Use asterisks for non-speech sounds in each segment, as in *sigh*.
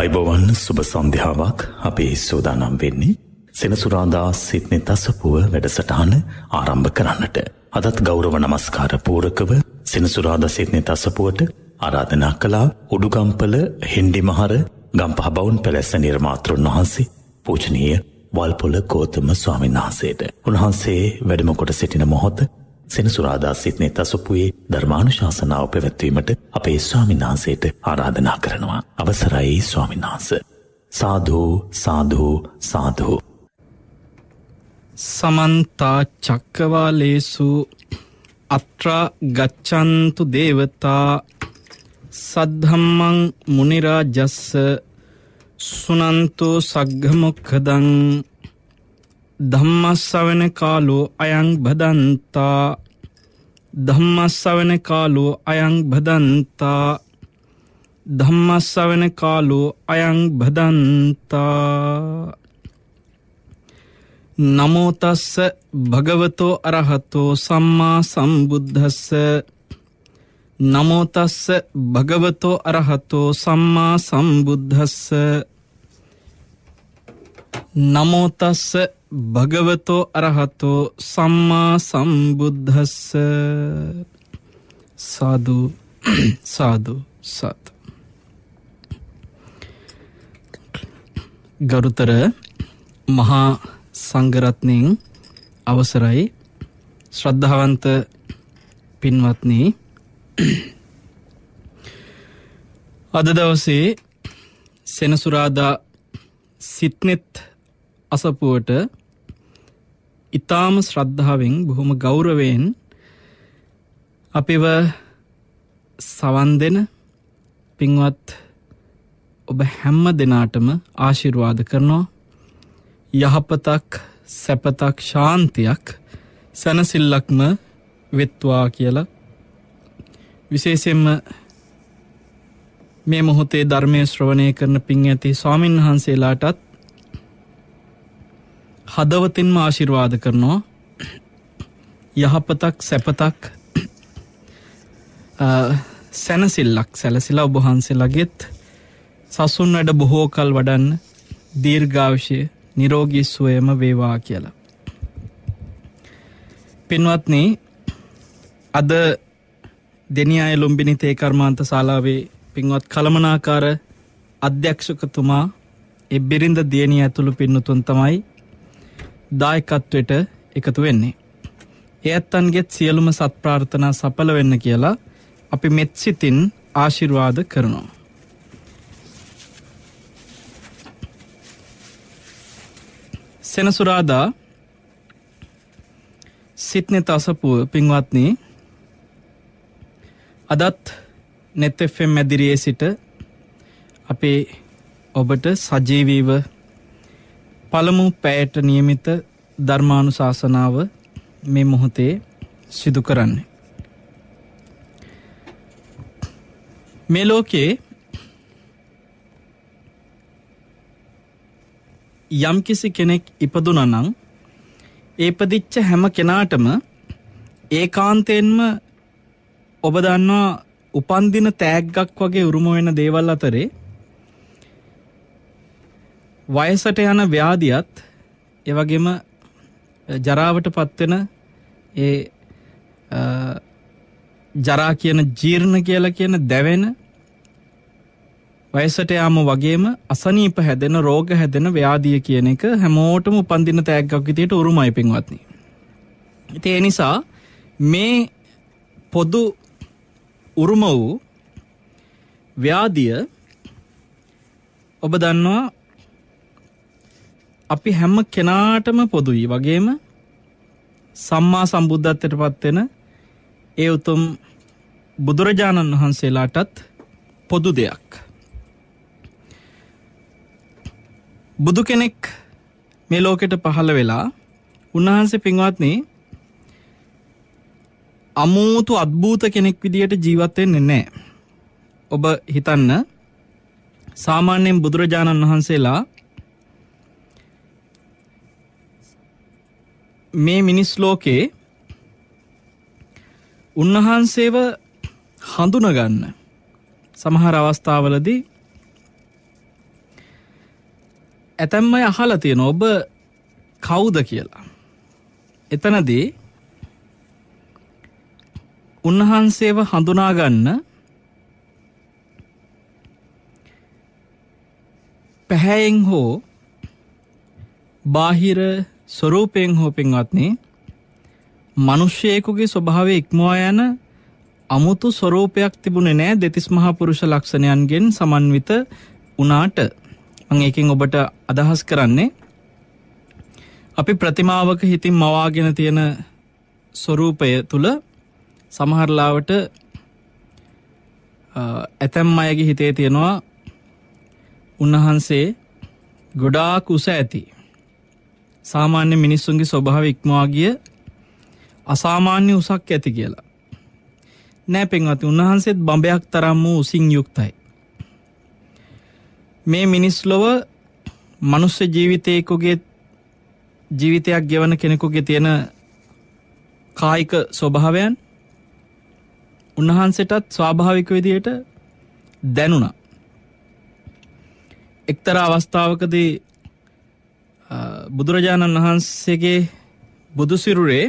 අයිබෝවන් සුබ සන්ධ්‍යාවක් අපේ සූදානම් වෙන්නේ සෙනසුරාදා සිත්නෙ තසපුුව වැඩසටහන ආරම්භ කරන්නට. අදත් ගෞරව නමස්කාර පූරකව සෙනසුරාද සිත්නෙ තසපුුවට ආරාධනා කලා උඩුගම්පල හෙන්ඩිමහර ගම්පහ බවුන් පැලැස්ස නිර්මාතෘන් වහන්සේ පූජනීය වල්පොල කෝතම ස්වාමින් වහන්සේට. උන්හන්සේ වැඩමකොට සිටින මොහොත සෙනසුරාදා සිත්නේ තසපුයේ ධර්මානුශාසනාව පැවැත්වීමට අපේ ස්වාමීන් වහන්සේට ආරාධනා කරනවා. අවසරයි ස්වාමීන් වහන්සේ. සාදු සාදු සාදු. සමන්ත චක්කවාලේසු අත්‍රා ගච්ඡන්තු දේවතා සද්ධම්මං මුනිරාජස්ස සුනන්තෝ සග්ගමොක්ඛදං ධම්මස්සවන කාලෝ අයං භදන්තා ධම්මස්සවන කාලෝ අයං භදන්තා ධම්මස්සවන කාලෝ අයං භදන්තා නමෝතස්ස භගවතෝ අරහතෝ සම්මා සම්බුද්ධස්ස නමෝතස්ස භගවතෝ අරහතෝ සම්මා සම්බුද්ධස්ස නමෝතස්ස භගවතෝ අරහතෝ සම්මා සම්බුද්ධස්ස සාධූ *clears throat* සාධූ සත් ගරුතර මහා සංගරත්නයෙන් අවසරයි ශ්‍රද්ධාවන්ත පින්වත්නී *clears throat* අද දවසේ සෙනසුරාදා සිත්නෙත් අසපුුවට ඉතාම ශ්‍රද්ධාවෙන් බොහොම ගෞරවයෙන් අපිව සවන් දෙන පින්වත් ඔබ හැම්ම දෙනාටම ආශිර්වාද කරනවා යහපතක් සැපතක් ශාන්තියක් සැනසිල්ලක්ම වෙත්වා කියලා විශේෂෙන්ම මේ මොහොතේ ධර්මය ශ්‍රවණය කරන පින් ඇති ස්වාමීන් වහන්සේලාටත් හදවතින්ම ආශිර්වාද කරනවා යහපතක් සැපතක් සැනසිල්ලක් සැලසිලා ඔබහන්සේලගෙත් සසුන් වැඩ බොහෝකල් වඩන්න දීර්ඝාවශය නිරෝගී සුවයම වේවා කියලා. පින්වත්නේ අද දෙනියාය ලුම්බිනි තේකර්මාන්ත ශාලාවේ පින්වත් කළමනාකාර අධ්‍යක්ෂකතුමා එබ්බිරින්ද දියණිය ඇතුළු පින්නතුන් තමයි දායකත්වයට එකතු වෙන්නේ. එඇත්තන්ගේත් සියලුම සත් ප්‍රාර්ථනා සපල වෙන්න කියලා අපි මෙත්සිතින් ආශිර්වාද කරනවා. සෙනසුරාදා සිත්නෙ තසපුුව පින්වත්නී අදත් නෙත්තෆෙම් මැදිරියේ සිට අපේ ඔබට සජීවීව පළමු පැයට නියමිත ධර්මානු ශාසනාව මේ මොහොතේ සිදු කරන්නේ. මේ ලෝකයේ යම්කිසි කෙනෙක් ඉපදුනනං ඒපදිච්ච හැම කෙනාටම ඒකාන්තයෙන්ම ඔබ දන්නවා උපන්දින තෑග්ගක් වගේ උරුම වෙන දේවල් අතරේ වයසට යන ව්‍යාධියත් ඒ වගේම ජරාවට පත්වෙන ඒ ජරා කියන ජීර්ණ කියලා කියන දැවෙන වයසට යාම වගේම අසනීප හැදෙන රෝග හැදෙන ව්‍යාධිය කියන එක හැමෝටම උපන්දින තෑග්ගක් විදියට උරුමයි පින්වත්නි. ඉතින් ඒ නිසා මේ පොදු උරුම වූ ව්‍යාධිය ඔබ දන්නවා අපි හැම කෙනාටම පොදුයි වගේම සම්මා සම්බුද්ධත්වයට පත්වෙන ඒ උතුම් බුදුරජාණන් වහන්සේලාටත් පොදු දෙයක්. බුදු කෙනෙක් මේ ලෝකෙට පහළ වෙලා උන්වහන්සේ පින්වත්නේ අමූතු අත්භූත කෙනෙක් විදියට ජීවත්වෙන්නේ නෑ. ඔබ හිතන්න සාමාන්‍යයෙන් බුදුරජාණන් වහන්සේලා මේ මිනිස් ලෝකේ උන්වහන්සේව හඳුනගන්න සමහර අවස්ථාවලදී ඇතැම්මයි අහලා තියෙන ඔබ කවුද කියලා. එතනදී උන්වහන්සේව හඳුනාගන්න පැහැයෙන් හෝ බාහිර ස්වරූපයෙන් හෝ පින්වත්නි මිනිස්සෙකුගේ ස්වභාවය ඉක්මවා යන අමුතු ස්වරූපයක් තිබුණේ නෑ දෙතිස් මහා පුරුෂ ලක්ෂණයන්ගෙන් සමන්විත වුණාට මම ඒකෙන් ඔබට අදහස් කරන්නේ අපි ප්‍රතිමාවක හිතින් මවාගෙන තියෙන ස්වරූපය තුල සමහරලාවට ඇතැම් අයගේ හිතේ තියෙනවා උන්වහන්සේ ගොඩාක් උස ඇති සාමාන්‍ය මිනිස්සුන්ගේ ස්වභාව ඉක්මවා ගිය අසාමාන්‍ය උසක් ඇති කියලා. නෑ පෙන්වති උන්වහන්සේත් බඹයක් තරම් වූ උසින් යුක්තයි. මේ මිනිස් ලොව මනුස්ස ජීවිතයකුගේ ජීවිතයක් ගෙවන කෙනෙකුගේ තියෙන කායික ස්වභාවයන් උන්වහන්සටත් ස්වාභාවික විදියට දැනුණා. එක්තර අවස්ථාවකදී බුදුරජාණන් වහන්සේගේ බුදුසිරුරේ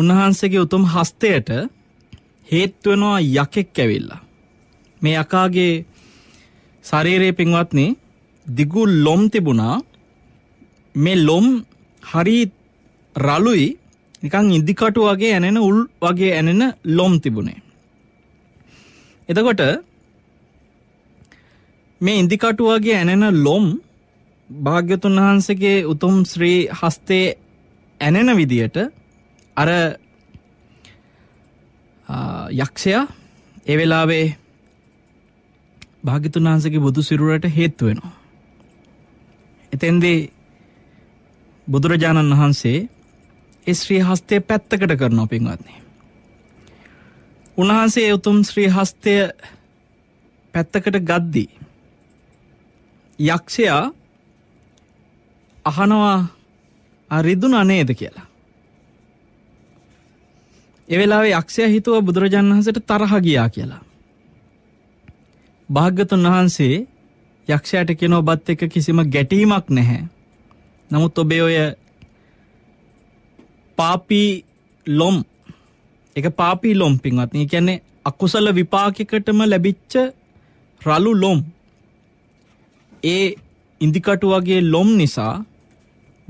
උන්වහන්සේගේ උතුම් හස්තයට හේත්වෙනවා යකෙක් ඇවිල්ලා. මේ යකාගේ ශරීරයේ පින්වත්නේ දිගු ලොම් තිබුණා මේ ලොම් හරි රලුයි නිකං ඉදිකටු වගේ ඇනෙන උල් වගේ ඇනෙන ලොම් තිබුණේ. එතකොට මේ ඉදිකටුවගේ ඇනෙන ලොම් භාග්‍යතුන් වහන්සගේ උතුම් ශ්‍රී හස්තේ ඇනෙන විදියට අර යක්ෂයා එවෙලාවේ භාගිතුන් වහන්සගේ බුදු සිරුරට හේත්තු වෙනවා. එතෙන්දී බුදුරජාණන් වහන්සේ ඒ ශ්‍රී හස්තය පැත්තකට කරනවා පින්වත්නි. උන්වහන්සේ උතුම් ශ්‍රී හස්තය පැත්තකට ගද්දී යක්ෂයා අහනවා රිදුන අනේද කියලා. එවෙලාව යක්ෂය හිතුව බුදුරජාණන් වහසට තරහ ගියා කියලා. භාග්‍යතුන් වහන්සේ යක්ෂයට කෙනෝ බත් එක කිසිම ගැටීමක් නැහැ. නමුත් ඔබේ ඔය පාපී ලොම් එක පාපී ලොම් පින්වත්න කියන්නේ අකුසල විපාකකටම ලැබිච්ච රලු ලොම් ඒ ඉදිකටු වගේ ලොම් නිසා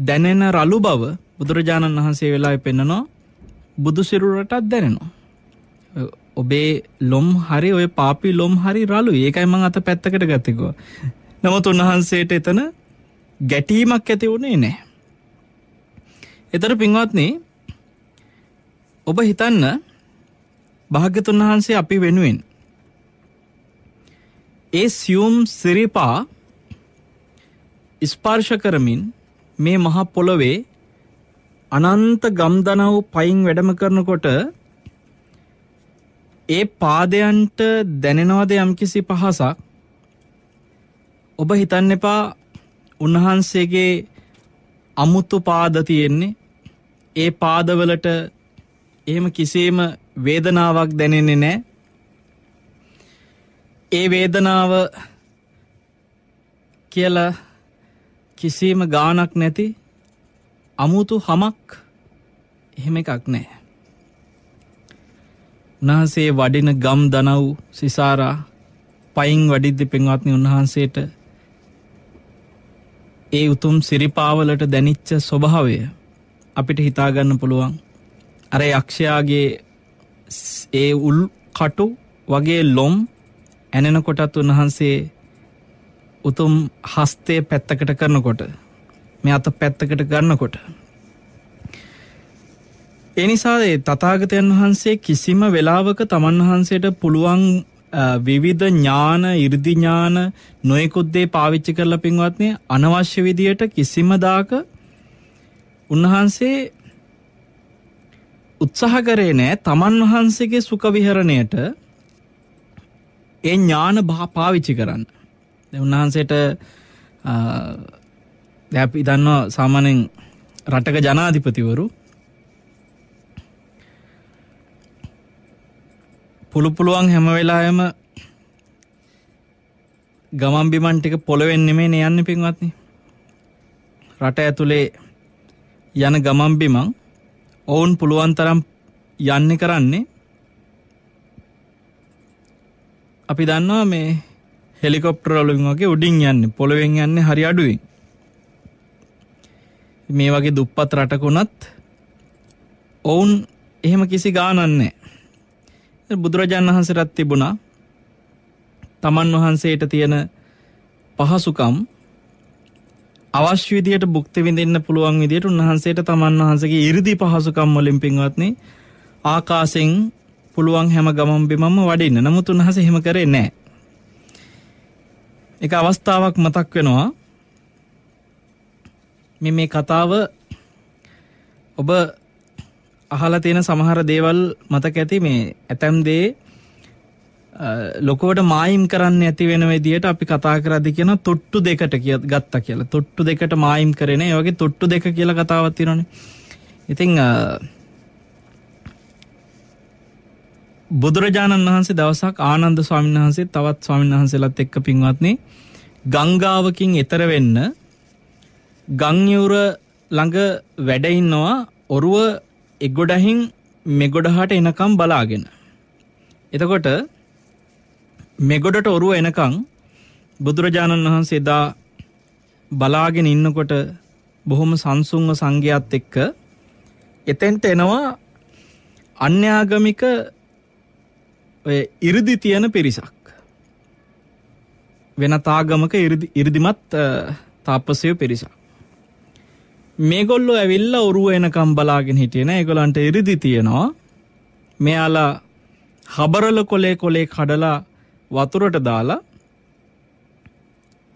දැනෙන රළු බව බුදුරජාණන් වහන්සේ වෙලා පෙන්නනවා බුදුසිරුරටත් දැනෙනවා. ඔබේ ලොම් හරි ඔය පාපි ලොම් හරි රලු ඒකයි මං අත පැත්තකට ගතකෝ. නමුත් උන්වහන්සේට එතන ගැටීමක් ඇති වුණේ නෑ. එතර පින්වත්නේ ඔබ හිතන්න භාග්‍යතුන් වහන්සේ අපි වෙනුවෙන් ඒ සියුම් සිරිපා ස්පර්ශ කරමින් මේ මහා පොළොවේ අනන්ත ගම්දනව් පයින් වැඩම කරනකොට ඒ පාදයන්ට දැනෙනවද යම්කිසි පහසක් ඔබ හිතන්න එපා උන්වහන්සේගේ අමුතු පාද තියෙන්නේ ඒ පාදවලට එහෙම කිසිම වේදනාවක් දැනෙන්නේ නැහැ ඒ වේදනාව කියලා කිසිම ගානක් නැති අමුතු හමක් එහෙම එකක් නෑ. උන්හන්සේ වඩින ගම් දනව් සිසාරා පයින් වඩිද්දි පෙන්වත්නි උන්වහන්සේට ඒ උතුම් සිරිපාවලට දැනිච්ච ස්වභාවය අපිට හිතාගන්න පුළුවන් අර යක්ෂයාගේ ඒ උල් කටු වගේ ලොම් ඇනෙනකොටත් උන්වහන්සේ උතුම් හස්තය පැත්තකට කරනකොට මේ අත පැත්තකට ගන්නකොට. එනිසා තතාගතයන් වහන්සේ කිසිම වෙලාවක තමන් වහන්සේට පුළුවන් විවිධ ඥාන ඉර්දිඥාන නොයකුද්දේ පාවිච්චි කරල පින්වත්නය අනවශ්‍ය විදියට කිසිමදාක උන්වහන්සේ උත්සාහ කරේ නෑ තමන් වහන්සේගේ සුකවිහරණයට ඒ ඥාන භා පාවිච්චි කරන්න උන්වහන්සේට දැපි දන්නවා සාමානෙන් රටක ජනාධිපතිවරු පුළු පුළුවන් හැම වෙලායම ගමන් බිමන් ටික පොළවෙන් නෙමේ නයන්න පින්වත්නි රට ඇතුලේ යන ගමන් බිමන් ඔවුන් පුළුවන් තරම් යන්නේ කරන්නේ අපි දන්නවා මේ හෙලිකොප්ටරලුන් වගේ උඩින් යන්න පොළොවෙන් යන්න හරි අඩුවෙන් මේ වගේ දුප්පත් රටකුණත් ඔවුන් එහෙම කිසි ගානන්නේ බුදුරජාණන් වහන්සේටත් තිබුණා තමන් වහන්සේට තියෙන පහසුකම් අවශ්‍ය විදියට භුක්ති විඳින්න පුළුවන් විදියට උන්වහන්සේට තමන් වහන්සේගේ 이르දි පහසුකම් වලින් පින්වත්නි ආකාශෙන් පුළුවන් හැම ගමම් බිමම වඩින්න. නමුත් උන්වහන්සේ එහෙම කරේ නැහැ. එක අවස්ථාවක් මතක් වෙනවා මෙ මේ කතාව ඔබ අහලා තියෙන සමහර දේවල් මතක ඇති මේ ඇතැම් දේ ලොකෝට මායිම් කරන්න ඇති වෙන විදියට අපි කතා කරදි කියන තොට්ටු දෙකට කිය ගත්තා කියලා තොට්ටු දෙකට මායිම් කරන ඒ වගේ තොට්ටු දෙක කියලා කතාවත් තිරනේ ඉතිං බුදුරජාණන් වහන්සේ දවසක් ආනන්ද ස්වාමීන් වහන්සේ තවත් ස්වාමීන් වහන්සේලත් එක්ක පින්වත්නි ගංගාවකින් එතර වෙන්න ගංයුර ළඟ වැඩ ඉන්නවා ඔරුව එගොඩහින් මෙගොඩහට එනකම් බලාගෙන. එතකොට මෙගොඩට ඔරුව එනකං බුදුරජාණන් වහන්සේ දා බලාගෙන ඉන්නකොට බොහොම සංසුන්ව සංඝයාත් එක්ක එතෙන්ට එනවා අන්‍යාගමික ඔය ඉරිදි තියන පිරිසක් වෙන තාගමක ඉරිදිමත් තාපසය පිරිසක් මේගොල්ලො ඇවිල්ල ඔරුව එනකම් බලාගෙන හිටියෙන එකගොලන්ට ඉරිදි තියෙනවා මෙයාලා හබරල කොලේ කොලේ කඩලා වතුරට දාලා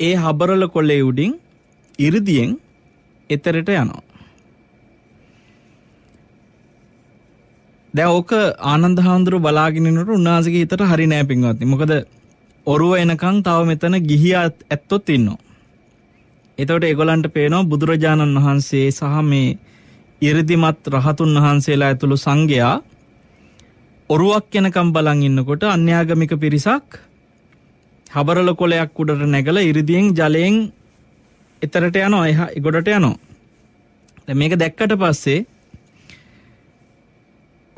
ඒ හබරල කොලේ උඩින් ඉරිදියෙන් එතරට යනවා දැන් ඕක ආනන්ද හාමුදුරුව බලාගෙනනට උන්වහන්සේගේ හිතට හරි නෑ පින්වත්නි. මොකද ඔරුව එනකන් තව මෙතන ගිහියා ඇත්තොත් ඉන්නවා. එතකොට ඒගොල්ලන්ට පේනවා බුදුරජාණන් වහන්සේ සහ මේ 이르දිමත් රහතුන් වහන්සේලා ඇතුළු සංඝයා ඔරුවක් එනකම් බලන් ඉන්නකොට අන්‍යාගමික පිරිසක් හබරල කොලයක් උඩට නැගලා 이르දියෙන් ජලයෙන් එතරට යනවා එහා ගොඩට යනවා. දැන් මේක දැක්කට පස්සේ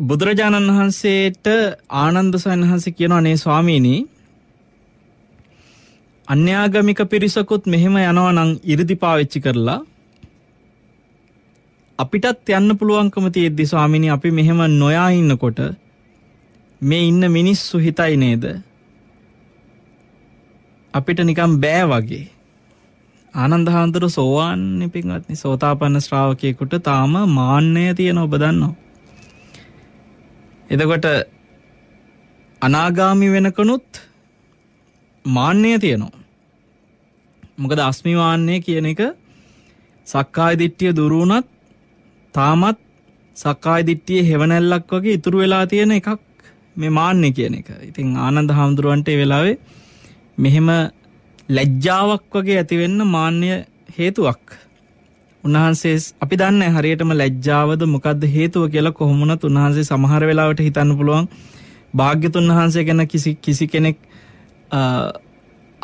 බුදුරජාණන් වහන්සේට ආනන්ද සන්හන්සේ කියන අනේ ස්වාමීණී අන්‍යාගමික පිරිසකුත් මෙහෙම යනවා නං ඉරිදි පාවෙච්චි කරලා අපිටත් යන්න පුළුවන්කම තියෙද්දි ස්වාමිනි අපි මෙහෙම නොයා ඉන්නකොට මේ ඉන්න මිනිස්සු හිතයි නේද අපිට නිකම් බෑ වගේ ආනන්ද හාමුදුරුවෝ සෝවාන් පින්වත්නි සෝතාපන්න ශ්‍රාවකයෙකුට තාම මාන්නය තියෙන ඔබ දන්නවා එතකොට අනාගාමි වෙනකනුත් මාන්නය තියෙනවා. මොකද අස්මිමාන්නේ කියන එක සක්කාය දිට්ඨිය දුරු වුණත් තාමත් සක්කාය දිට්ඨියේ හැවණැල්ලක් වගේ ඉතුරු වෙලා තියෙන එකක් මේ මාන්නේ කියන එක. ඉතින් ආනන්ද හාමුදුරුවන්ට ඒ වෙලාවේ මෙහෙම ලැජ්ජාවක් වගේ ඇතිවෙන්න මාන්‍ය හේතුවක් උන්වහන්සේ අපි දන්නේ හරියටම ලැජ්ජාවද මොකද්ද හේතුව කියලා කොහොමුණත් උන්වහන්සේ සමහර වෙලාවට හිතන්න පුළුවන් භාග්‍යතුන් වහන්සේ ගැන කිසි කිසි කෙනෙක්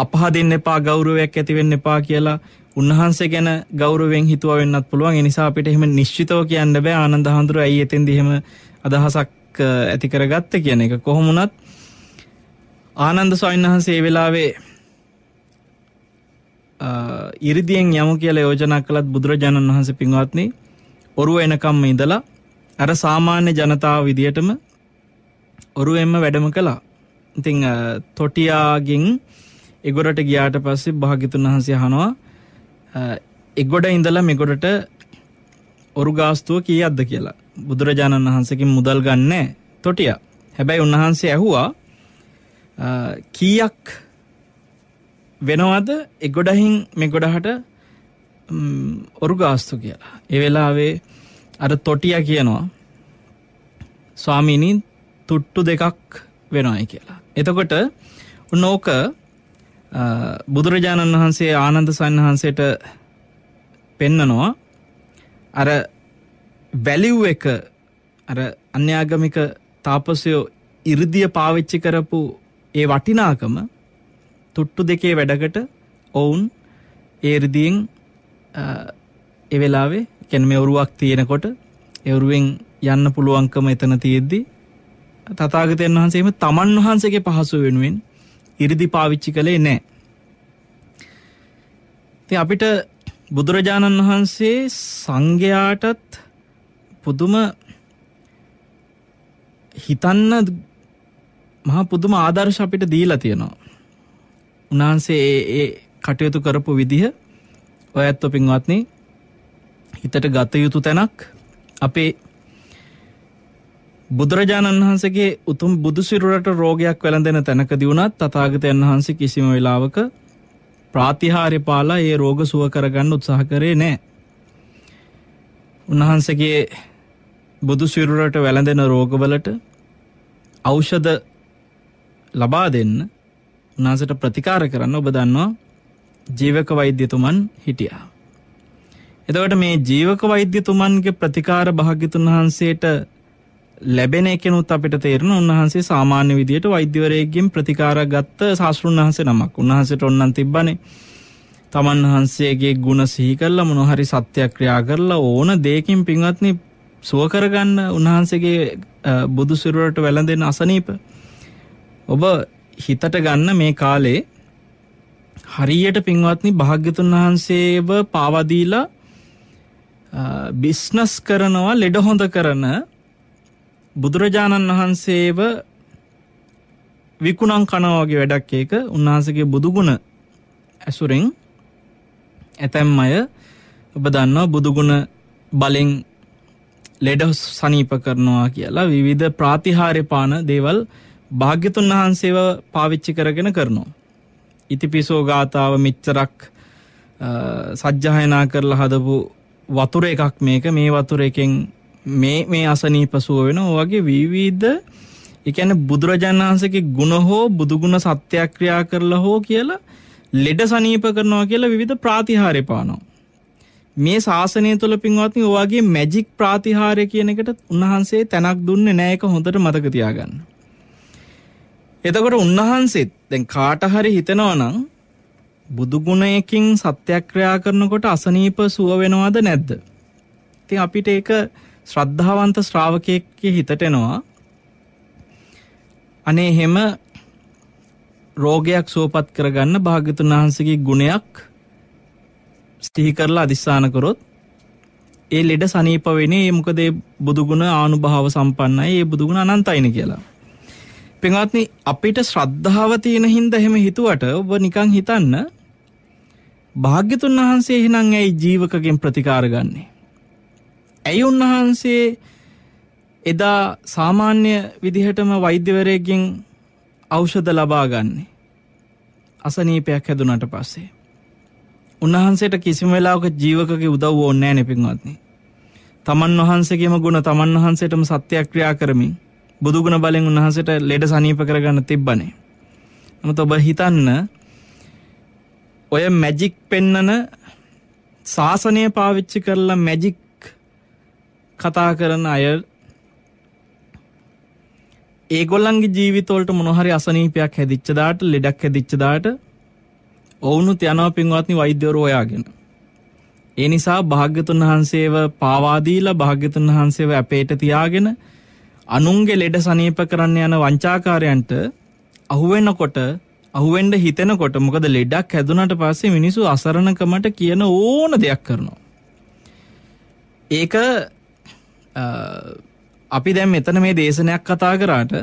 අපහදින්න එපා ගෞරවයක් ඇති වෙන්න එපා කියලා උන්වහන්සේ ගැන ගෞරවයෙන් හිතුවා වෙන්නත් පුළුවන් ඒ නිසා අපිට එහෙම නිශ්චිතව කියන්න බෑ ආනන්ද හඳුර ඇයි එතෙන්දි එහෙම අදහසක් ඇති කරගත්තේ කියන එක කොහොමුණත් ආනන්ද ස්වාමීන් වහන්සේ ඒ වෙලාවේ ඉරිදියෙන් යමු කියල යෝජනා කළත් බුදුරජාණන් වහන්ස පින්වත්න ඔරුව එනකම්ම ඉඳලා අර සාමාන්‍ය ජනතාව විදියටම ඔරු එම වැඩම කළා ඉතිං තොටියාගින් එගොඩට ගියාට පස්සේ භාගිතුන් වහන්සේ හනවා එගොඩ ඉඳලා මෙගොඩට ඔරු ගාස්තුව කිය අද්ද කියලා බුදුරජාණන් වහන්සකින් මුදල් ගන්න තොටිය හැබැයි උන්වහන්සේ ඇහුවා කීයක් වෙනවද එ ගොඩහින් මේ ගොඩහට ඔරු ගාස්තු කියලා. එ වෙලාවේ අර තොටිය කියනවා ස්වාමීණී තුට්ටු දෙකක් වෙනවායි කියලා. එතකොට නෝක බුදුරජාණන් වහන්සේ ආනන්ද සන්හන්සේට පෙන්නනවා අර වැලිව් එක අර අන්‍යාගමික තාපසයෝ ඉරදිය පාවිච්චි කරපු ඒ වටිනාකම තුට්ටු දෙකේ වැඩකට ඔවුන් ඒරිදියෙන් එවෙලාවේ කැන මෙවරුවක් තියෙනකොට එවරුවෙන් යන්න පුළුවන්කම එතන තියෙද්දි තතාගතයන් වහන්සේම තමන් වහන්සේගේ පහසු වෙනුවෙන් ඉරිදි පාවිච්චි කළේ නෑ. ති අපිට බුදුරජාණන් වහන්සේ සංඝයාටත් පුදුම හිතන්න මහා පුදුම ආදර්ශ අපිට දීලා තියෙනවා. උන්වහන්සේ ඒ ඒ කටයුතු කරපු විදිහ ඔය ඇත්ත පින්වත්නි හිතට ගත යුතු තැනක් අපේ බුදුරජාණන් වහන්සේගේ උතුම් බුදුසිරුරට රෝගයක් වැළඳෙන තැනකදී වුණත් තථාගතයන් වහන්සේ කිසිම වෙලාවක ප්‍රාතිහාර්ය පාලා ඒ රෝග සුව කරගන්න උත්සාහ කරේ නැහැ. උන්වහන්සේගේ බුදුසිරුරට වැළඳෙන රෝගවලට ඖෂධ ලබා දෙන්න උනාසට ප්‍රතිකාර කරන්න ඔබ දන්නවා ජීවක වෛද්‍යතුමන් හිටියා. එදවට මේ ජීවක වෛද්‍යතුමන්ගේ ප්‍රතිකාර භාග්‍යතුන් වහන්සේට ලැබෙන එකනුත් අපිට තේරෙන උන්වහන්සේ සාමාන්‍ය විදියට වෛද්‍යවරයෙක්ගෙන් ප්‍රතිකාර ගත්ත ශාස්ෘන් වහන්සේ නමක් උන්වහන්සට ඔන්නන් තිබ්බනේ තමන් වහන්සේගේ ගුණ සිහි කරලා මොනොහරි සත්‍යයක් ක්‍රියා කරලා ඕන දෙයකින් පින්වත්නි සුව කරගන්න උන්වහන්සේගේ බුදුසිරුවට වැළඳෙන අසනීප ඔබ හිතට ගන්න මේ කාලේ හරියට පින්වත්නි භාග්‍යතුන් වහන්සේව පාවදීලා බිස්නස් කරනවා ලෙඩ හොඳ කරන බුදුරජාණන් වහන්සේව විකුණන් කනවා වගේ වැඩක් ඒක උන්වහන්සේගේ බුදුගුණ ඇසුරෙන් ඇතැම් අය ඔබ දන්නවා බුදුගුණ බලෙන් ලෙඩ සනීප කරනවා කියලා විවිධ ප්‍රාතිහාර්ය පාන දේවල් භාග්‍යතුන් වහන්සේව පාවිච්චි කරගෙන කරනවා. ඉතිපිසෝ ගාතාව මෙච්චරක් සජ්ජායනා කරලා හදපු වතුර එකක් මේක මේ වතුර එකෙන් මේ මේ අසනීප සුව වෙන වගේ විවිධ ඒ කියන්නේ බුදුරජාණන් වහන්සේගේ ගුණ හෝ බුදුගුණ සත්‍යක්‍රියා කරලා හෝ කියලා ලෙඩ සනීප කරනවා කියලා විවිධ ප්‍රාතිහාර්ය පානවා. මේ ශාසනය තුළ පින්වත්නි ඔයගේ මැජික් ප්‍රාතිහාර්ය කියන එකට උන්වහන්සේ තැනක් දුන්නේ නැහැ ඒක හොඳට මතක තියාගන්න. එතකොට උන්වහන්සේත් දැන් කාට හරි හිතනවා නම් බුදු ගුණයකින් සත්‍යක්‍රියා කරනකොට අසනීප සුව වෙනවද නැද්ද? ඉතින් අපිට ඒක ශ්‍රද්ධාවන්ත ශ්‍රාවකයෙක්ගේ හිතට එනවා. අනේ එහෙම රෝගයක් සුවපත් කරගන්න භාග්‍යතුන් වහන්සේගේ ගුණයක් සිහි කරලා අදිස්ථාන කරොත් ඒ ලෙඩ සනීප වෙන්නේ මොකද ඒ බුදුගුණ ආනුභාව සම්පන්නයි ඒ බුදුගුණ අනන්තයිනේ කියලා. පින්වත්නි අපිට ශ්‍රද්ධාව තියෙන හින්දා එහෙම හිතුවට ඔබ නිකන් හිතන්න භාග්‍යතුන් වහන්සේ එහෙනම් ඇයි ජීවකගෙන් ප්‍රතිකාර ගන්නෙ? ඇයි උන්වහන්සේ එදා සාමාන්‍ය විදිහටම වෛද්‍යවරයෙක්ගෙන් ඖෂධ ලබා ගන්නෙ? අසනීපයක් හැදුනට පස්සේ. උන්වහන්සේට කිසිම වෙලාවක ජීවකගේ උදව්ව ඕනේ නැහැ නේ පින්වත්නි. තමන් වහන්සේගේම ගුණ තමන් වහන්සේටම සත්‍යක්‍රියා කරමින් බුදුගුණ බලෙන් උන්වහන්සට ලෙඩ සනීප කරගන්න තිබ්බනේ. නමුත් ඔබ හිතන්න ඔය මැජික් පෙන්නන ශාසනය පාවිච්චි කරලා මැජික් කතා කරන අය ඒගොල්ලන්ගේ ජීවිතවලට මොනොහරි අසනීපයක් හැදිච්චදාට ලෙඩක් හැදිච්චදාට ඔවුනුත් යනවා පින්වත්නි වෛද්‍යවරු ඔයාගෙන. ඒ නිසා භාග්‍යතුන් වහන්සේව පාවාදීලා භාග්‍යතුන් වහන්සේව අපේට තියාගෙන අනුන්ගේ ලෙඩ සනීප කරන්න යන වංචාකාරයන්ට අහුවෙන්නකොට අහුවෙන්ඩ හිතෙනකොට මොකද ලෙඩක් හැදුනට පස්සේ මිනිසු අසරණකමට කියන ඕන දෙයක් කරනවා. ඒක අපි දැම් මෙතන මේ දේශනයක් කතා කරාට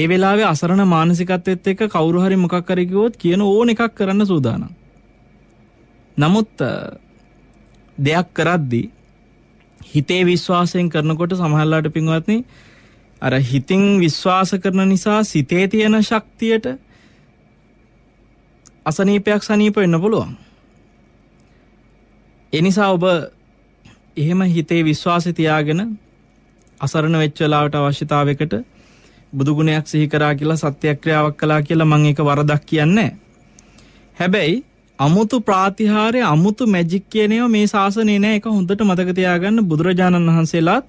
ඒ වෙලාවේ අසරණ මානසිකත්වෙත් එක කවුරුහරි මොකක් කරකිවොත් කියන ඕන එකක් කරන්න සූදානම්. නමුත් දෙයක් කරද්දි හිතේ විශ්වාසයෙන් කරනකොට සමහල්ලාට පින්වත්නි අර හිතින් විශ්වාස කරන නිසා සිතේ තියෙන ශක්තියට අසනීපයක් සනීප වෙන්න පුළුවන්. එනිසා ඔබ එහෙම හිතේ විශ්වාසය තියාගෙන අසරණ වෙච්ච වෙලාවට අවශ්‍යතාවයකට බුදුගුණයක් සිහි කරා කියලා සත්‍යක්‍රියාවක් කළා කියලා මම ඒක වරදක් කියන්නේ නැහැ. හැබැයි අමුතු ප්‍රාතිහාර්ය අමුතු මැජික් කියන ඒවා මේ ශාසනේ නෑ ඒක හොඳට මතක තියාගන්න බුදුරජාණන් වහන්සේලාත්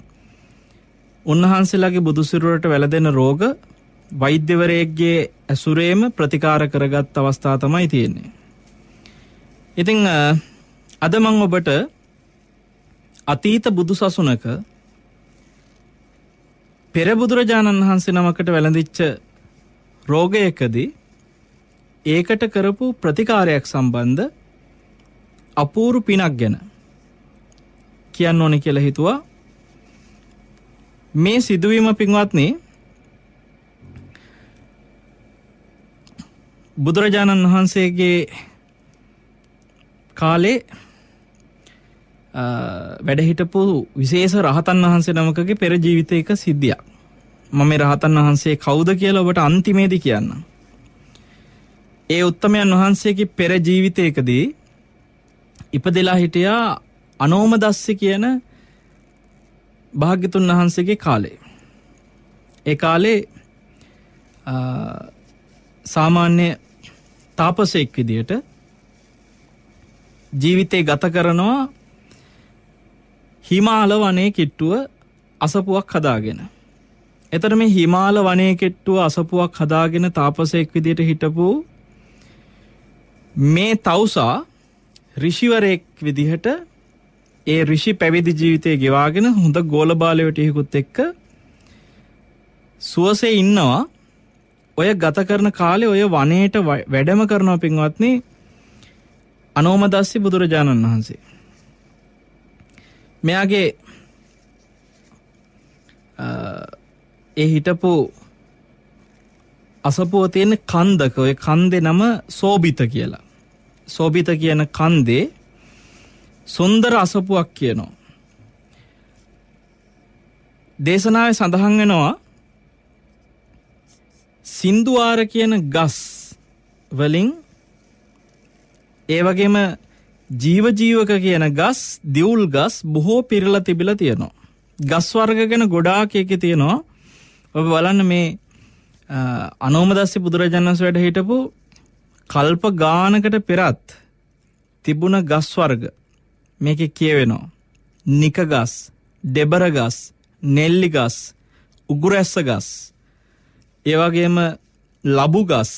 උන්වහන්සේලාගේ බුදුසිරුරට වැළදෙන රෝග වෛද්‍යවරයෙක්ගේ ඇසුරේම ප්‍රතිකාර කරගත් අවස්ථා තමයි තියෙන්නේ. ඉතින් අද මං ඔබට අතීත බුදු සසුනක පෙර බුදුරජාණන් වහන්සේ නමකට වැළඳිච්ච රෝගයකදී ඒකට කරපු ප්‍රතිකාරයක් සම්බන්ධ අපූරු පිනක් ගැන කියන්න ඕන කියලා හිතුවා මේ සිදුවීම පින්වත්නි බුදුරජාණන් වහන්සේගේ කාලේ වැඩහිටපු විශේෂ රහතන් වහන්සේ නමකගේ පෙර ජීවිතයක සිද්ධියක්. මම රහතන් වහන්සේ කවුද කියලා ඔබට අන්තිමේදී කියන්නම්. ඒ උත්තමයන් වහන්සේගේ පෙර ජීවිතයකදී ඉපදෙලා හිටියා අනෝමදස්ස කියන භාග්‍යතුන් වහන්සේගේ කාලේ. ඒ කාලේ සාමාන්‍ය තාපසයෙක් විදියට ජීවිතේ ගත කරනවා හිමාල වනේ කිට්ටුව අසපුවක් හදාගෙන. එතර මේ හිමාල වනේ කෙට්ටුව අසපුවක් හදාගෙන තාපසයෙක් විදියට හිටපු මේ තවුසා රිෂිවරයෙක් විදිහට ඒ රිෂි පැවිදි ජීවිතය ගෙවාගෙන හොඳ ගෝල බාලවටයකුත් එක්ක සුවසේ ඉන්නවා ඔය ගත කරන කාලේ ඔය වනයට වැඩම කරනවා පින්වත්නි අනෝමදස්සි බුදුරජාණන් වහන්සේ. මෙයාගේ ඒ හිටපු අසපුව තියෙන කන්දක ඔය කන්දේ නම සෝබිත කියලා. සෝභිත කියන කන්දේ සුන්දර අසපුවක් කියනවා. දේශනාව සඳහන් වෙනවා සින්දුවාර කියන ගස් වලින් ඒ වගේම ජීව ජීවක කියන ගස් දියුල් ගස් බොහෝ පිරලා තිබිලා තියෙනවා. ගස් වර්ග ගැන ගොඩාක් එකේ තියෙනවා. ඔබ බලන්න මේ අනෝමදස්ස බුදුරජාණන් වහන්සේ වැඩ හිටපු කල්ප ගානකට පෙරත් තිබුණ ගස් වර්ග මේක කියවෙනවා. නිකගස්, ඩෙබරගස්, නෙල්ලිගස්, උගුරැස්ස ගස්. ඒවගේම ලබුගස්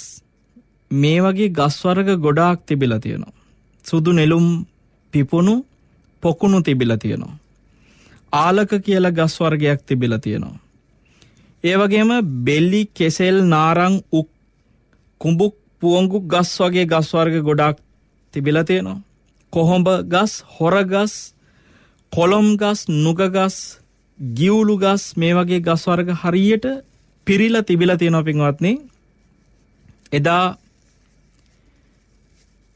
මේ වගේ ගස්වර්ග ගොඩාක් තිබිලා තියෙනවා. සුදු නෙළුම් පිපුණු පොකුණු තිබිලා තියෙනවා. ආලක කියලා ගස්වර්ගයක් තිබිලා තියෙනවා. ඒවගේම බෙල්ලි කෙසෙල් නාරං උක් කුඹුක් පුවංගු ගස් වගේ ගස්වර්ග ගොඩක් තිබිලා තියෙනවා. කොහොඹ ගස් හොරගස් කොළොම් ගස් නුගගස් ගියවුලු ගස් මේ වගේ ගස්වර්ග හරියට පිරිලා තිබිලා තියෙනවා පින්වත්නි. එදා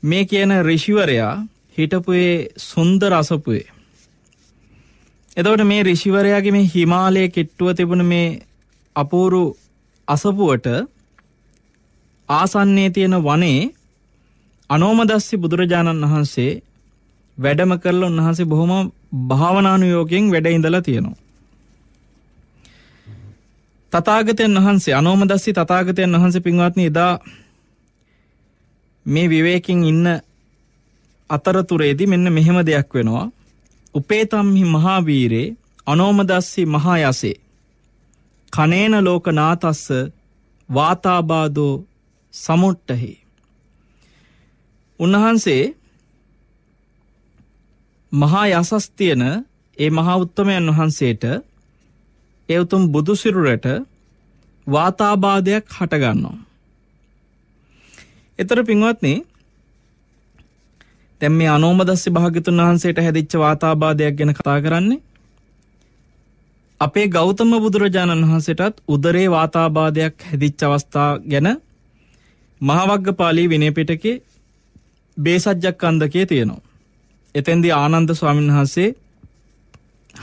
මේ කියන ඍෂිවරයා හිටපුයේ සුන්දර අසපුවේ. එතකොට මේ ඍෂිවරයාගේ මේ හිමාලයේ කිට්ටුව තිබුණ මේ අපූරු අසපුවට ආසන්නයේ තියෙන වනේ අනෝමදස්සි බුදුරජාණන් වහන්සේ වැඩම කරලා උන්වහන්සේ බොහොම භාවනානුයෝගයෙන් වැඩ ඉඳලා තියෙනවා. තථාගතයන් වහන්සේ අනෝමදස්සි තථාගතයන් වහන්සේ පින්වත්නි එදා මේ විවේකයෙන් ඉන්න අතරතුරේදී මෙන්න මෙහෙම දෙයක් වෙනවා. උපේතම්හි මහාවීරේ අනෝමදස්සි මහායසේ. කනේන ලෝකනාතස්ස වාතාබාදෝ සමුට්ටහි. උන්වහන්සේ මහා යසස් තියෙන ඒ මහා උත්තමයන් වහන්සේට ඒ උතුම් බුදුසිරුරට වාතාබාධයක් හටගන්නවා. එතර පින්වත්නේ දැන් මේ අනෝමදස්ස භාග්‍යතුන් වහන්සේට හැදිච්ච වාතාබාධයක් ගැන කතා කරන්නේ අපේ ගෞතම බුදුරජාණන් වහන්සේටත් උදරේ වාතාබාධයක් හැදිච්ච අවස්ථා ගැන මහවග්ගපාලී විනය පිටකේ බේසජ්ජක්කන්දකයේ තියෙනවා. එතෙන්දී ආනන්ද ස්වාමීන් වහන්සේ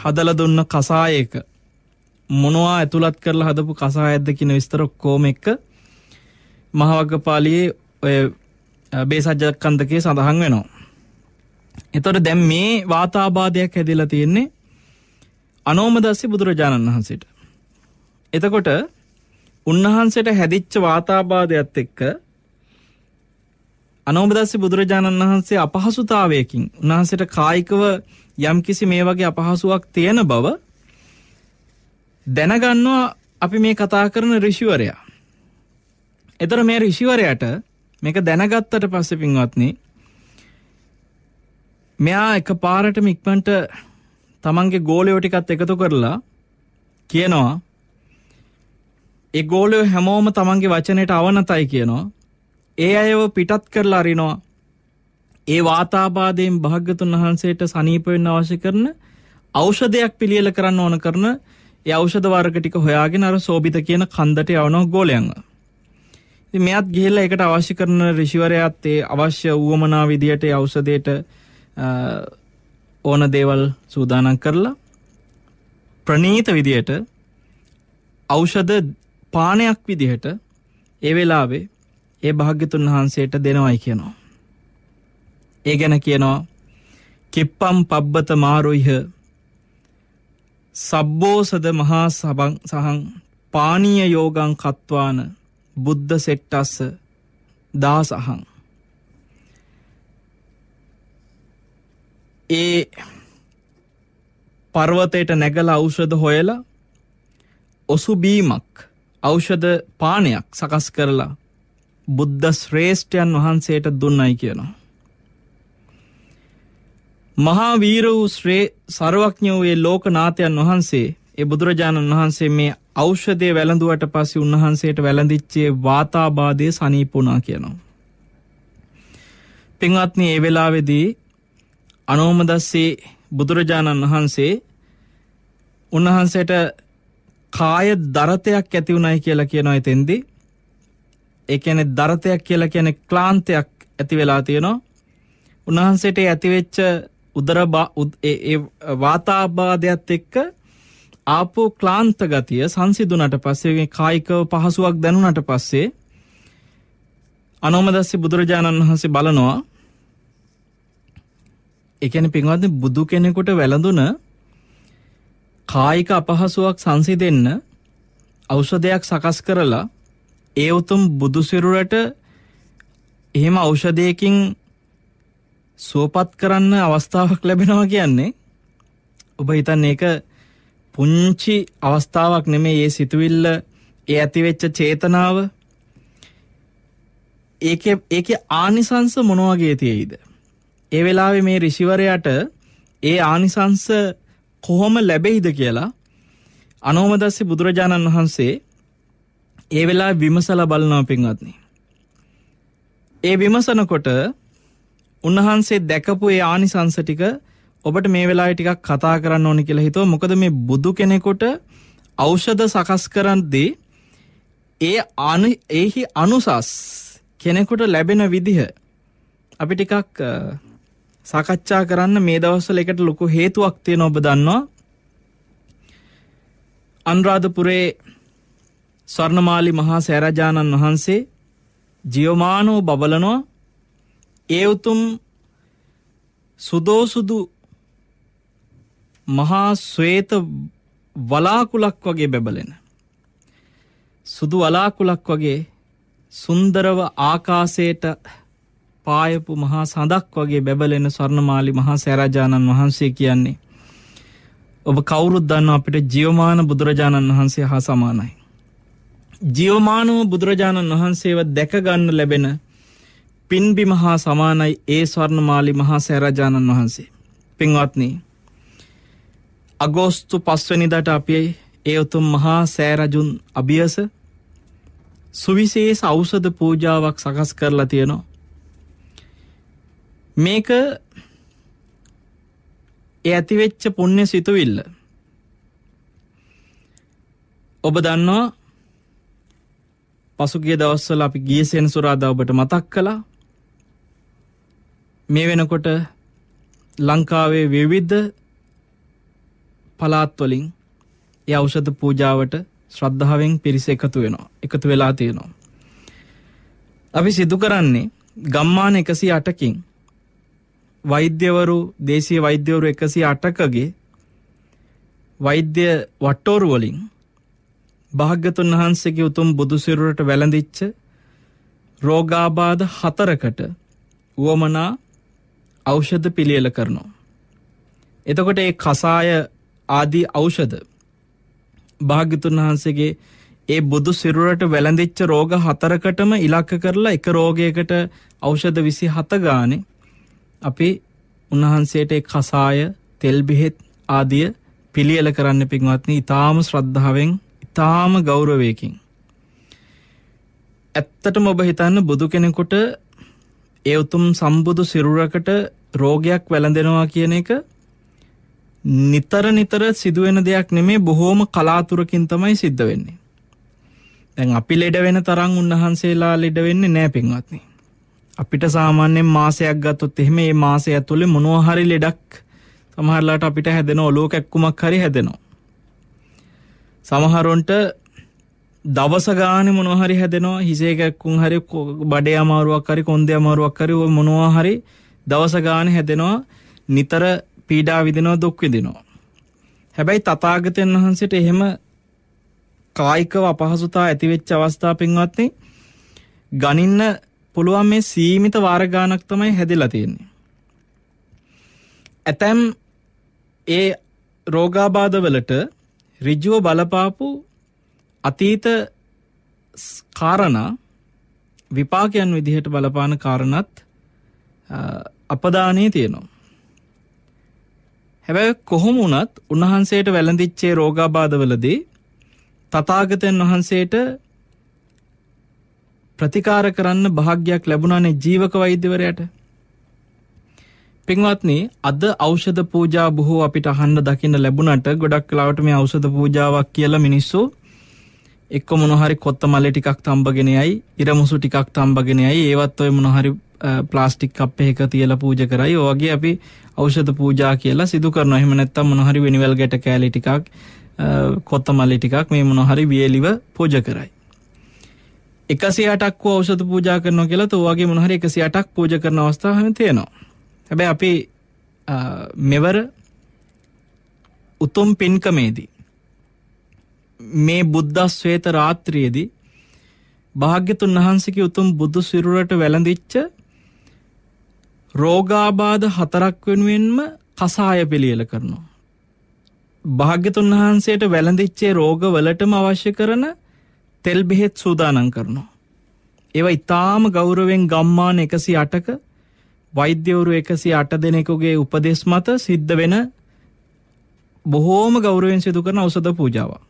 හදලා දුන්න කසායක මොනවා ඇතුළත් කරලා හදපු කසායක්ද කියන විස්තර ඔක්කොම එක්ක මහවග්ගපාලියේ ඔය බේසජ්ජක්කන්දකයේ සඳහන් වෙනවා. එතකොට දැන් මේ වාතාබාධයක් හැදිලා තියෙන්නේ අනෝමදස්සි බුදුරජාණන් වහන්සේට. එතකොට උන්වහන්සේට හැදිච්ච වාතාබාධයත් එක්ක අනෝබදස්ස බුදුරජාණන් වහන්සේ අපහසුතාවයකින් උන්වහන්සේට කායිකව යම්කිසි මේ වගේ අපහසුවක් තියෙන බව දැනගන්නවා අපි මේ කතා කරන ඍෂිවරයා. එතර මේ ඍෂිවරයාට මේක දැනගත්තට පස්සේ පින්වත්නි මෙයා එකපාරටම ඉක්මනට තමන්ගේ ගෝලයෝ ටිකත් එකතු කරලා කියනවා ඒ ගෝලයෝ හැමෝම තමන්ගේ වචනයට අවනතයි කියනවා ඒ අයව පිටත් කරලා අරිනවා. ඒ වාතාබාධයෙන් භාග්‍යතුන් වහන්සේට සනීප වෙන්න අවශ්‍ය කරන ඖෂධයක් පිළියෙල කරන්න ඕන කරන ඒ ඖෂධ වර්ග ටික හොයාගෙන අර සෝබිත කියන කන්දට යවනවා ගෝලයන්ව. ඉතින් මෙයාත් ගිහිල්ලා ඒකට අවශ්‍ය කරන ඍෂිවරයාත් ඒ අවශ්‍ය ඌවමනා විදියට ඒ ඖෂධයට ඕන දේවල් සූදානම් කරලා ප්‍රනීත විදියට ඖෂධ පානයක් විදිහට ඒ වෙලාවේ ඒ භාග්‍යතුන් වහන්සේට දෙනවයි කියනවා. ඒ ගැන කියනවා කිප්පම් පබ්බත මාරුයිහ සබ්බෝසද මහා සබං සහං පානීය යෝගං කත්වාන බුද්ධ සෙට්ටස්ස දාසහං ඒ පර්වතයට නැගල ඖෂධ හොයලා ඔසු බීමක් ඖෂධ පානයක් සකස් කරලා බුද්ධ ශ්‍රේෂ්ඨයන් වහන්සේට දුන්නයි කියනවා. මහා වීර වූ ශ්‍රේ සර්වඥ වූයේ ලෝකනාථයන් වහන්සේ ඒ බුදුරජාණන් වහන්සේ මේ ඖෂධය වැළඳුවට පස්සේ උන්වහන්සේට වැළඳිච්චේ වාතාබාධය සනීප වුණා කියනවා. පින්වත්නි ඒ වෙලාවේදී අනෝමදස්සේ බුදුරජාණන් වහන්සේ උන්වහන්සේට කාය දරතයක් ඇති වුණයි කියලා කියනවා එතෙන්දී ඒ කියන්නේ දරතයක් කියලා කියන්නේ ක්ලාන්තයක් ඇති වෙලා තියෙනවා. උන්වහන්සේට ඇතිවෙච්ච උදර ඒ වාතාබාධයත් එක්ක ආපු ක්ලාන්ත ගතිය සංසිඳුණට පස්සේ කායිකව පහසුවක් දැනුණට පස්සේ අනෝමදස්ස බුදුරජාණන් වහන්සේ බලනවා ඒ කියන්නේ පින්වත්නි බුදු කෙනෙකුට වැළඳුන කායික අපහසුාවක් සංසිඳෙන්න ඖෂධයක් සකස් කරලා ඒ උතුම් බුදුසිරුරට එහෙම ඖෂධයකින් සුවපත් කරන්න අවස්ථාවක් ලැබෙනවා කියන්නේ ඔබ හිතන්නේ ඒක පුංචි අවස්ථාවක් නෙමෙයි ඒ සිතුවිල්ල ඒ ඇතිවෙච්ච චේතනාව ඒකේ ඒකේ ආනිසංස මොන වගේ තියෙයිද ඒ වෙලාවේ මේ ඍෂිවරයාට ඒ ආනිසංස කොහොම ලැබෙයිද කියලා අනෝමදස්ස බුදුරජාණන් වහන්සේ ඒ වෙලා විමසලා බලනවා පින්වත්නි. ඒ විමසනකොට උන්වහන්සේ දැකපු ඒ ආනිසංස ටික ඔබට මේ වෙලාවේ ටිකක් කතා කරන්න ඕනේ කියලා හිතුවා. මොකද මේ බුදු කෙනෙකුට ඖෂධ සකස් කරද්දී ඒ අනු එහි අනුසස් කෙනෙකුට ලැබෙන විදිහ අපි ටිකක් සාකච්ඡා කරන්න මේ දවස්වල එකට ලොකු හේතුවක් තියෙන ඔබ දන්නවා අනුරාධපුරේ ස්වර්ණමාලි මහා සෑරජාණන් වහන්සේ ජියෝමානෝ බබලනෝ ඒ උතුම් සුදෝසුදු මහා ස්වේත වලාකුලක් වගේ බැබලෙන. සුදු වලාකුලක් වගේ සුන්දරව ආකාසයට පායපු මහා සඳක් වගේ බැබලෙන ස්වර්ණමාලි මහා සෑරජාණන් වහන්සේ කියන්නේ. ඔබ කවුරුත් දන්න අපිට ජියෝමාන බුදුරජාණන් වහන්සේ හා සමානයි. ජියෝමානුව බුදුරජාණන් වහන්සේව දැකගන්න ලැබෙන පින්බිම හා සමානයි ඒ ස්වර්ණමාලි මහා සෑරජාණන් වහන්සේ. පින්වත්නී අගෝස්තු පස්වනිදට අපියයි ඒ උතුම් මහා සෑරජුන් අභියස සුවිශේෂ අවසද පූජාවක් සකස් කරලා තියෙනවා. මේක ඇතිවෙච්ච පුුණ්‍ය සිතුවිල්ල. ඔබ දන්නවා පසුගිය දවස්වල අපි ගිය සෙනසුරාදා ඔබට මතක් කළා මේ වෙනකොට ලංකාවේ විවිධ පලාත්වලින් ඒ ඖෂධ පූජාවට ශ්‍රද්ධාවෙන් පිරිස එකතු වෙනවා එකතු වෙලා තියෙනවා අපි සිදු කරන්නේ ගම්මාන එකසි අටකින් වෛද්‍යවරු දේශය වෛද්‍යවරු එකසි අටකගේ වෛද්‍ය වට්ටෝරුවලින් භාග්‍යතුන් වහන්සේගේ උතුම් බුදුසිරුරට වැළඳිච්ච රෝගාබාධ හතරකට වුවමනා ඖෂධ පිළියෙල කරනවා. එතකොට ඒ කසාය ආදී ඖෂධ භාග්‍යතුන් වහන්සේගේ ඒ බුදු සිරුරට වැළඳිච්ච රෝග හතරකටම ඉලක්ක කරලා එක රෝගයකට ඖෂධ 27 ගානේ අපි උන්වහන්සේට ඒ කසාය තෙල් බෙහෙත් ආදිය පිළියෙල කරන්න පින්වත්නි ඊටාම ශ්‍රද්ධාවෙන් ඉතාම ගෞරවයකින් ඇත්තටම ඔබ හිතන්න බුදු කෙනෙකුට ඒ උතුම් සම්බුදු සිරුරකට රෝගයක් වැළඳෙනවා කියන එක නිතර නිතර සිදුවෙන දෙයක් නෙමේ බොහෝම කලාතුරකින් තමයි සිද්ධ වෙන්නේ. දැන් අපි ලෙඩ වෙන තරම් උන්වහන්සේලා ලෙඩ වෙන්නේ නෑ පින්වත්නි. අපිට සාමාන්‍යයෙන් මාසයක් ගත්තොත් එහෙම මේ මාසය ඇතුලේ මොනවා හරි ලෙඩක් සමහරලාට අපිට හැදෙන ඔලුව කැක්කුමක් හරි හැදෙනවා. සමහරොන්ට දවස ගානේ මොනවා හරි හැදෙනවා හිසේ කැක්කුම් හරි බඩේ අමාරුවක් හරි කොන්දේ අමාරුවක් හරි ඔය මොනවා හරි දවස ගානේ හැදෙනවා නිතර පීඩා විඳිනවා දුක් විඳිනවා හැබැයි තථාගතයන් වහන්සේට එහෙම කායිකව අපහසුතා ඇතිවෙච්ච අවස්ථා පින්වත්නි ගණින්න පුළුවන් මේ සීමිත වාර ගානක් තමයි හැදිලා තියෙන්නේ. ඇතැම් ඒ රෝගාබාධ වලට ඍජුව බලපාපු අතීත කාරණා විපාකයන් විදිහට බලපාන කාරණත් අපදානය තියෙනවා. හැබැයි කොහොම වුණත් උන්වහන්සේට වැළඳිච්චේ රෝගාබාධවලදී තථාගතයන් වහන්සේට ප්‍රතිකාර කරන්න භාග්යක් ලැබුණානේ ජීවක වෛද්‍යවරයාට. පින්වත්නි අද ඖෂධ පූජා බොහෝ අපිට අහන්න දකින්න ලැබුණට ගොඩක් වෙලාවට මේ ඖෂධ පූජාවක් කියලා මිනිස්සු එක්ක මොනහරි කොත්තමල්ලේ ටිකක් තම්බගෙන යයි ඉරමුසු ටිකක් තම්බගෙන යයි ඒවත් ඔය මොනහරි ප්ලාස්ටික් කප් එකක තියලා පූජා කරයි. ඔය වගේ අපි ඖෂධ පූජා කියලා සිදු කරනවා. එහෙම නැත්නම් මොනහරි වෙනිවැල් ගැට කෑලි ටිකක් කොත්තමල්ලි ටිකක් මේ මොනහරි වියලිව පූජා කරයි. 108ක් වූ ඖෂධ පූජා කරනවා කියලා තෝ වගේ මොනහරි 108ක් පූජා කරන අවස්ථා හැම තියෙනවා. හැබැ අපි මෙවර උතුම් පින්කමේදී මේ බුද්ධස්වේත රාත්‍රියේදී භාග්‍යතුන් වහන්සේගේ උතුම් බුදු සිරුරට වැළඳිච්ච රෝගාබාධ හතරක් වෙනුවෙන්ම කසාය පිළියෙල කරනවා. භාග්‍යතුන් වහන්සේට වැළඳිච්චේ රෝගවලටම අවශ්‍ය කරන තෙල් බෙහෙත් සූදානම් කරනවා. ඒවා ඉතාම ගෞරවෙන් ගම්මාන එකසි අටක වෛද්‍යවරු 108 දෙනෙකුගේ උපදෙස් මත සිද්ධ වෙන බොහෝම ගෞරවයෙන් සිදු කරන ඖෂධ පූජාවක්.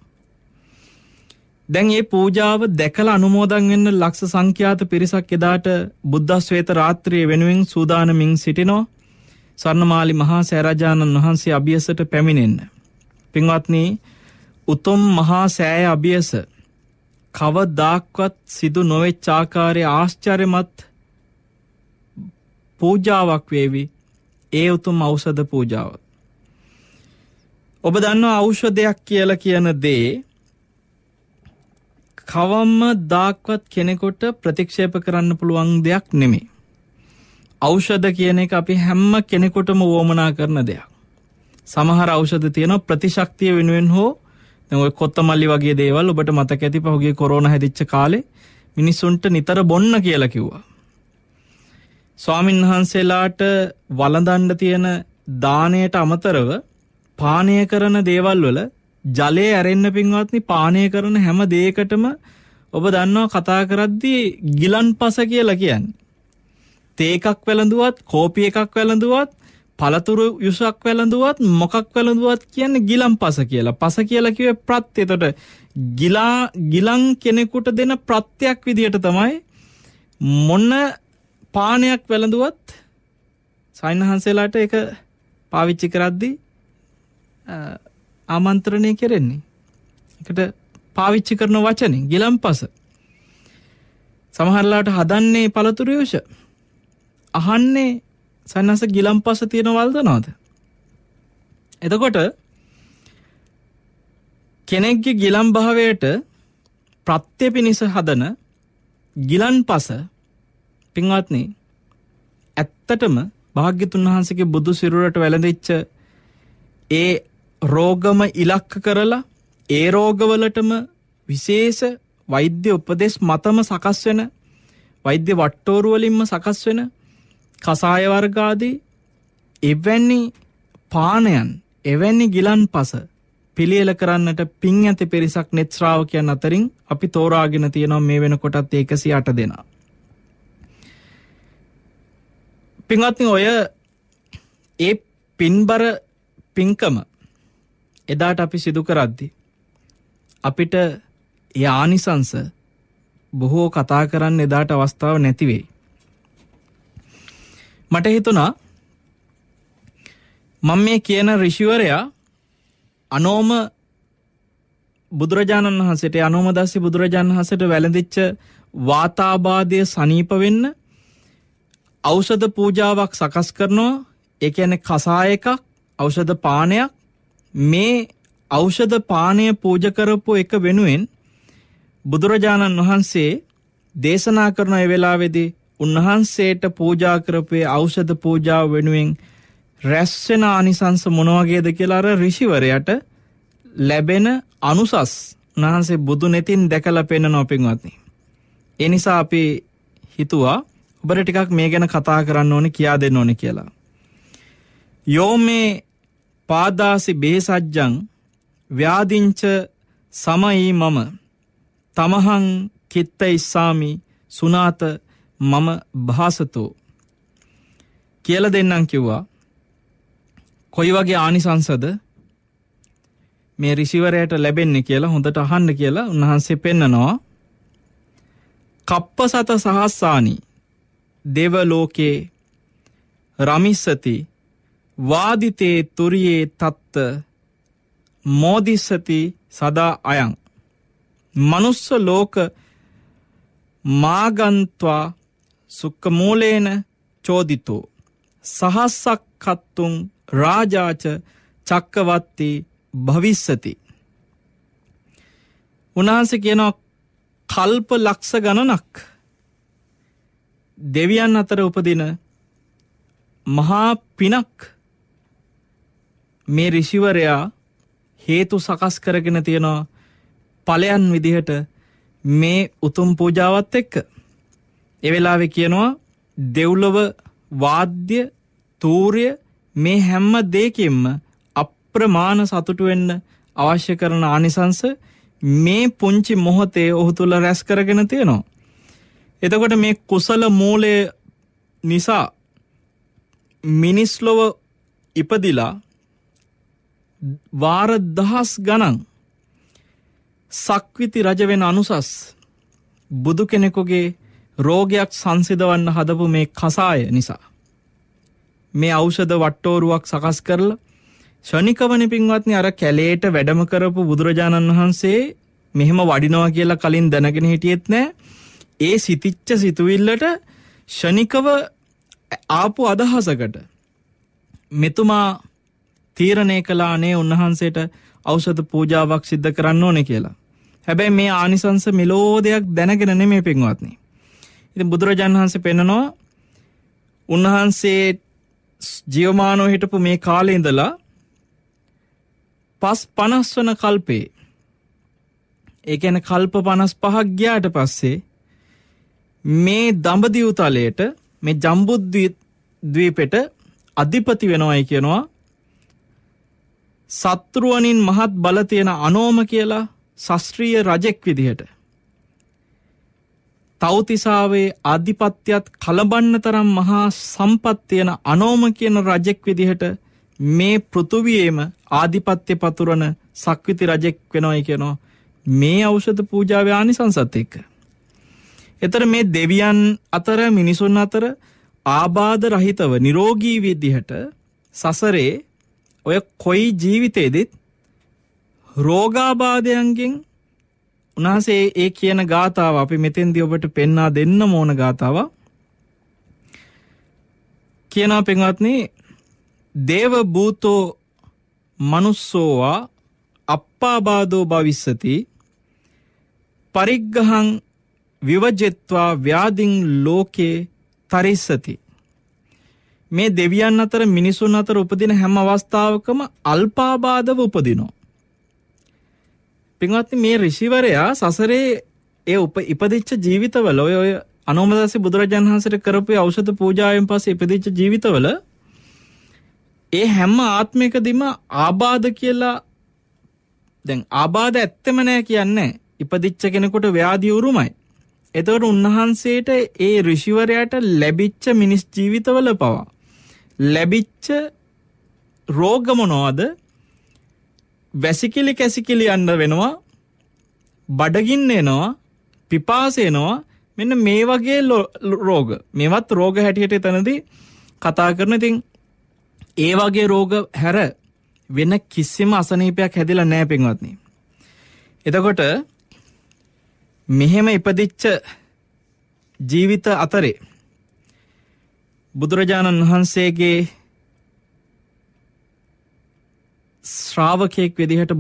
දැන් මේ පූජාව දැකලා අනුමෝදන් වෙන්න ලක්ෂ සංඛ්‍යාත පිරිසක් එදාට බුද්ධස්වේත රාත්‍රියේ වෙනුවෙන් සූදානමින් සිටිනවා. සර්ණමාලි මහා සෑරජානන් වහන්සේ අභියසට පැමිණෙන්න. පින්වත්නි, උතුම් මහා සෑය අභියස කවදාක්වත් සිදු නොවෙච්ච ආකාරයේ ආශ්චර්යමත් පූජාවක් වේවි ඒ උතුම් අවසද පූජාව. ඔබ දන්නවා අවෂධයක් කියල කියන දේ කවම්ම දාක්වත් කෙනෙකොට ප්‍රතික්ෂේප කරන්න පුළුවන් දෙයක් නෙමේ. අවෂධ කියන එක අපි හැම්ම කෙනෙකොටම වුවමනා කරන දෙයක්. සමහර අවෂධ තියෙන ප්‍රතිශක්තිය වෙනුවෙන් හෝ ඔය කොත්තමල්ලි වගේ දේවල් ඔබට මතක ඇති පහුගේ කොරෝන හැදිච්ච කාලේ මිනිස්සුන්ට නිතර බොන්න කියලා කිව්වා. ස්වාමින් වහන්සේලාට වළඳන්න තියෙන දාණයට අමතරව පානය කරන දේවල් වල ජලය ඇරෙන්න පින්වත්නි පානය කරන හැම දෙයකටම ඔබ දන්නවා කතා කරද්දී ගිලන්පස කියලා කියන්නේ. තේ එකක් වැළඳුවත්, කෝපි එකක් වැළඳුවත්, පළතුරු යුසක් වැළඳුවත්, මොකක් වැළඳුවත් කියන්නේ ගිලන්පස කියලා. පස කියලා කිව්වේ ප්‍රත්‍ය. එතකොට ගිලා ගිලන් කෙනෙකුට දෙන ප්‍රත්‍යක් විදියට තමයි මොන පානයක් වැළඳුවත් සයින්හන්සේලාට එක පාවිච්චි කරද්දි ආමන්ත්‍රණය කෙරෙන්නේ එකට පාවිච්චි කරන වචනින් ගිලම් පස සමහරලාට හදන්නේ පළතුරයෝෂ අහන්නේ සන්නස ගිලම් පස තියෙන වල්දනවාද එතකොට කෙනෙක්ගේ ගිලම් භාවයට ප්‍රත්‍ය පිණිස හදන ගිලන් පස පින්වත්නි ඇත්තටම භාග්‍යතුන් වහන්සේගේ බුදු සිරුරට වැළඳෙච්ච ඒ රෝගම ඉලක්ක කරලා ඒ රෝගවලටම විශේෂ වෛද්‍ය උපදෙස් මතම සකස් වෙන වෛද්‍ය වට්ටෝරු වලින්ම සකස් වෙන කසාය වර්ග ආදී එවැනි පානයන් එවැනි ගිලන්පස පිළියෙල කරන්නට පින් ඇති පිරිසක් net ශ්‍රාවකයන් අතරින් අපි තෝරාගෙන තියෙනවා මේ වෙනකොටත් 108 දෙනා. පින්වත්නි ඔය ඒ පින්බර පින්කම එදාට අපි සිදු කරද්දි අපිට ඒ ආනිසංස බොහෝ කතා කරන්න එදාට අවස්ථාව නැති වෙයි. මට හිතුණා මම මේ කියන ඍෂිවරයා අනෝම බුදුරජාණන් වහන්සේට අනෝමදස්සි බුදුරජාණන් වහන්සේට වැළඳිච්ච වාතාබාධය සනීප වෙන්න ඖෂධ පූජාවක් සකස් කරනවා ඒ කියන්නේ කසාය එකක් ඖෂධ පානයක් මේ ඖෂධ පානය පූජ කරපු එක වෙනුවෙන් බුදුරජාණන් වහන්සේ දේශනා කරන ඒ වෙලාවේදී උන්වහන්සේට පූජා කරපේ ඖෂධ පූජාව වෙනුවෙන් රැස් වෙන ආනිසංස මොන වගේද කියලා අර ඍෂිවරයාට ලැබෙන අනුසස් උන්වහන්සේ බුදු නෙතින් දැකලා පෙන්නනවා පින්වත්නි. ඒ නිසා අපි හිතුවා ඔබට ටිකක් මේ ගැන කතා කරන්න ඕනේ කියා දෙන්න ඕනේ කියලා. යෝ මේ පාදාසි බේසජ්ජං ව්‍යාදිංච සමයි මම තමහං කිත්ත ඉස්සාමි සුනාත මම භාසතෝ කියල දෙන්නම් කිව්වා කොයි වගේ ආනිසංසද මේ රිසිවරයට ලැබෙන්නේ කියලා හොඳට අහන්න කියලා උන්වහන්සේ පෙන්නනවා කප්ප සත සහස්සානී දෙවලෝකේ රමිස්සති වාදිතේ තුරියේ තත්ත මෝදිස්සති සදා අයං. මනුස්ස ලෝක මාගන්ත්වා සුක්කමූලේන චෝදිතෝ. සහස්සක් කත්තුන් රාජාච චක්කවත්ති භවිස්සති. උනාහස කියනවා කල්ප ලක්ෂ ගණනක් දෙවියන් අතර උපදින මහා පිනක් මේ රිසිවරයා හේතු සකස් කරගෙන තියෙනවා පලයන් විදිහට මේ උතුම් පූජාවත් එක්ක. එවෙලාවෙ කියනවා දෙව්ලොව වාද්‍ය තූරය මේ හැම්ම දෙකෙම්ම අප්‍රමාණ සතුටු වෙන්න අවශ්‍ය කරන ආනිසංස මේ පුංචි මොහොතේ ඔහු තුළ රැස් කරගෙන තියෙනවා. එතකොට මේ කුසල මූලය නිසා මිනිස්ලොව ඉපදිලා වාර දහස් ගණන් සක්විති රජවෙන අනුසස් බුදු කෙනෙකුගේ රෝගයක් සංසිදවන්න හදපු මේ කසාය නිසා. මේ අෞෂධ වට්ටෝරුවක් සකස් කරල ශනිකවන පින්වත්නි අර කැලේට වැඩම කරපු බුදුරජාණන් වහන්සේ මෙහෙම වඩිනවා කියලා කලින් දැනගෙන හිටියෙත් නෑ ඒ සිතිච්ච සිතුවිල්ලට ෂණිකව ආපු අදහසකට මෙතුමා තීරණය කළා නේ උන්වහන්සේට ඖෂධ පූජාවක් සිද්ධ කරන්න ඕනේ කියලා. හැබැයි මේ ආනිසංස මෙලෝ දෙයක් දැනගෙන නෙමෙයි පින්වත්නි. ඉතින් බුදුරජාණන් වහන්සේ පෙන්නනවා උන්වහන්සේ ජීවමානව හිටපු මේ කාලේ ඉඳලා පස් 50 වන කල්පේ ඒ කියන්නේ කල්ප 55ක් ගියාට පස්සේ මේ දඹදිව් තලයට මේ ජම්බුද්වීපෙට අධිපති වෙනවයි කියනවා සත්තුරුවනින් මහත් බල තියෙන අනෝම කියලා ශස්ත්‍රීය රජෙක් විදිහට. තවතිසාවේ අධිපත්‍යත් කලබන්න තරම් මහා සම්පත්තියන අනෝම කියන රජෙක් විදිහට මේ පෘතුවියේම ආධිපත්‍ය පතුරන සක්විති රජෙක් වෙනොයි කියනවා මේ අවෂධ පූජාවයානි සංසත් එක්ක. එතර මේ දෙවියන් අතර මිනිසුන් අතර ආබාධ රහිතව නිරෝගී විදිහට සසරේ ඔය කොයි ජීවිතේදෙත් රෝගාබාධයන්ගෙන් උනාසේ ඒ කියන ගාථාව අපි මෙතෙන්දි ඔබට පෙන්වා දෙන්න මෝන ගාථාව කියනා පෙන්වත්නි දේව භූතෝ මනුස්සෝවා අප්පාබාධෝ භවිස්සති පරිග්ගහං විවජෙත්වා ව්‍යාදිං ලෝකේ තරිස්සති. මේ දෙවියන් අතර මිනිසුන් අතර උපදින හැම අවස්ථාවකම අල්පාබාධව උපදිනෝ. පින්වත්ති මේ රිෂිවරයා සසරේ ඒ උප ඉපදිච්ච ජීවිතවල ඔය ඔය අනෝමදස බුදුරජාන් වහන්සට කරපු අවෂධ පූජාවෙන් පස ඉපදිච්ච ජීවිතවල ඒ හැම ආත්මයකදිම ආබාධ කියලා දැන් ආබාධ ඇත්තම නෑ කියන්නේ ඉපදිච්ච කෙනෙකුට ව්‍යාධියවුරුමයි එතවට උන්වහන්සේට ඒ රිෂිවරයට ලැබිච්ච මිනිස් ජීවිතවල පවා. ලැබිච්ච රෝගමනෝද වැසිකිලි කැසිකිලි අන්න වෙනවා බඩගින්න එනවා පිපාසයනවා මෙන්න මේ වගේ රෝග මෙවත් රෝග හැටියට තැනදී කතා කරන ඉතින් ඒ වගේ රෝග හැර වෙන කිසිම අසනීපයක් හැදිලා නෑ පෙන්වත්න්නේ. එතකොට මෙහෙම ඉපදිච්ච ජීවිත අතරේ බුදුරජාණන් වහන්සේගේ ශ්‍රාවකයෙක් විදිහට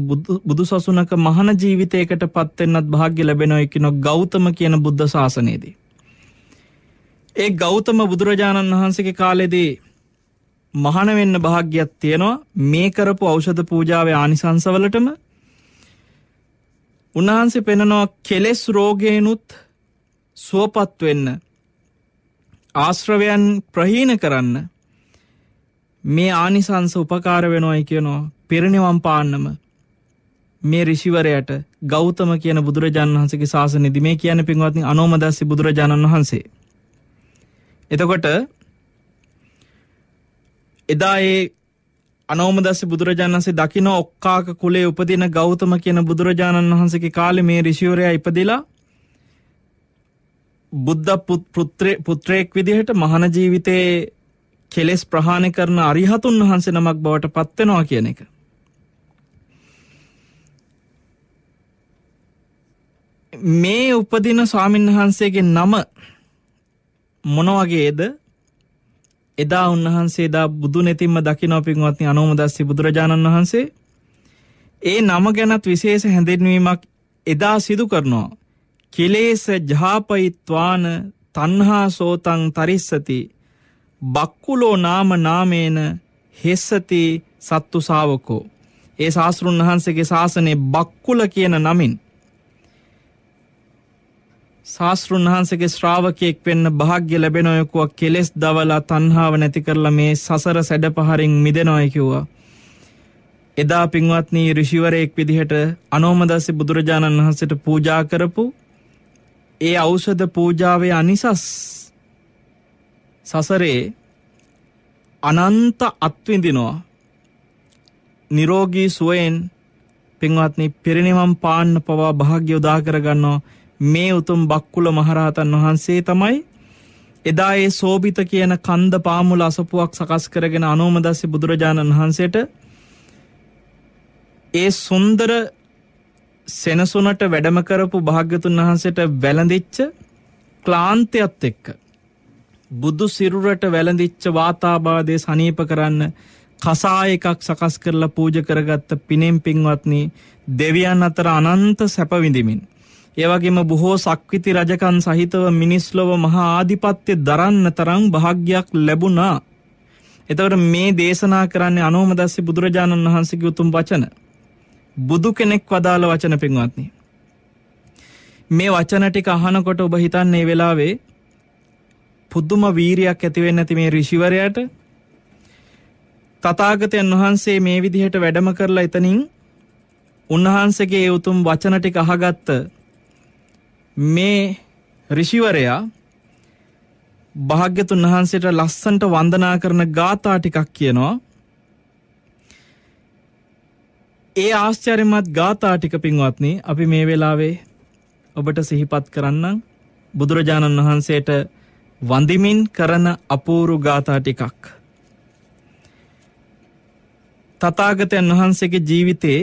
බුදු සසුනක මහන ජීවිතයකට පත්වෙන්නත් භාග්‍ය ලැබෙනොයි කිනො ගෞතම කියන බුද්ධ ශාසනයේදී. ඒ ගෞතම බුදුරජාණන් වහන්සේගේ කාලෙදී මහන වෙන්න භාග්‍යයක් තියෙනවා මේ කරපු ඖෂධ පූජාවේ ආනිසංසවලටම උන්වහන්සේ පෙනනවා කෙලෙස් රෝගයනුත් සුවපත් වෙන්න ආශ්‍රවයන් ප්‍රහීන කරන්න මේ ආනිසංස උපකාර වෙනොයි කියනවා පිරිනිවම් පාන්නම මේ රිසිවරයට ගෞතම කියන බුදුරජාණන් වහන්සගේ ශාස නිදි මේ කියන පින්වත්ති අනෝමදස්සි බුදුරජාණන් වහන්සේ. එතකොට එදා ඒ අනෝමදස්ස බුදුරජාණන්සේ දකින ඔක්කාක කුලේ උපදින ගෞතම කියන බුදුරජාණන් වහන්සේගේ කාලේ මේ ඍෂිවරයා ඉපදිලා බුද්ධ පුත්‍රයෙක් විදිහට මහන ජීවිතයේ කෙලෙස් ප්‍රහාණය කරන අරිහතුන් වහන්සේ නමක් බවට පත්වෙනවා කියන එක. මේ උපදින ස්වාමීන් වහන්සේගේ නම මොනවගේද එදා උන්වහන්සේ දා බුදු නෙතින්ම දකිනෝ පින්වත්නි අනෝමදස්සි බුදුරජාණන් වහන්සේ ඒ නම ගැනත් විශේෂ හැඳෙන්වීමක් එදා සිදු කරනවා. කෙලේස ජාපයිත්වාන තන්හා සෝතං තරිස්සති බක්කුලෝ නාම නාමේන හෙස්සති සත්තු සාාවකෝ. ඒ ශාස්තෘන් වහන්සේගේ ශාසනය බක්කුල කියන නමින් ශාස්තෘන් වහන්සේගේ ශ්‍රාවකයෙක් වෙන්න භාග්‍ය ලැබෙනොය කිව්වා කෙලෙස් දවලා තණ්හාව නැති කරලා මේ සසර සැඩපහරින් මිදෙනොය කිව්වා එදා පින්වත්නි ඍෂිවරයෙක් විදිහට අනෝමදස්ස බුදුරජාණන් වහන්සේට පූජා කරපු ඒ ඖෂධ පූජාවේ අනිසස් සසරේ අනන්ත අත්විඳිනවා නිරෝගී සුවයෙන් පින්වත්නි පිරිනිවන් පාන්න පවා භාග්‍ය උදා කරගන්නවා මේ උතුම් බක්කුල මහරහතන් වහන්සේ තමයි එදා ඒ සෝභිත කියන කන්ද පාමුල අසපුුවක් සකස් කරගෙන අනෝමදස්ස බුදුරජාණන් වහන්සේට ඒ සුන්දර සෙනසුනට වැඩම කරපු භාග්‍යතුන් වහන්සේට වැළඳිච්ච ක්ලාන්තයත් එක්ක බුදු සිරුරට වැළඳිච්ච වාතාබාදය සනීප කරන්න කසා එකක් සකස් කරලා පූජ කරගත්ත පිනෙම් පින්වත්නී දෙවියන් අතර අනන්ත සැපවිඳමින්. ඒවගේම බොහෝ සක්විති රජකන් සහිතව මිනිස්ලොව මහා ආධිපත්්‍ය දරන්න තරං භාග්‍යයක් ලැබුණා. එතවට මේ දේශනා කරන්නේ අනෝමදස්සේ බුදුරජාණන් වහන්සේගේ උතුම් වචන. බුදු කෙනෙක් වදාළ වචන පෙන්වත්න්නේ. මේ වචනටික අහනකොට ඔබ හිතන්නේ වෙලාවේ පුද්දුම වීරයක් ඇතිවෙන්න ඇති මේ රිෂිවරයට තතාගතයන් වහන්සේ මේ විදිහට වැඩම කරලා එතනින් උන්වහන්සගේ උතුම් වචනටික අහගත්ත මේ ඍෂිවරයා භාග්‍යතුන් වහන්සේට ලස්සන්ට වන්දනා කරන ගාථා ටිකක් කියනවා. ඒ ආශ්චර්යමත් ගාථා ටික පින්වත්නි අපි මේ වෙලාවේ ඔබට සිහිපත් කරන්නම් බුදුරජාණන් වහන්සේට වඳිමින් කරන අපූරු ගාථා ටිකක්. තථාගතයන් වහන්සේගේ ජීවිතේ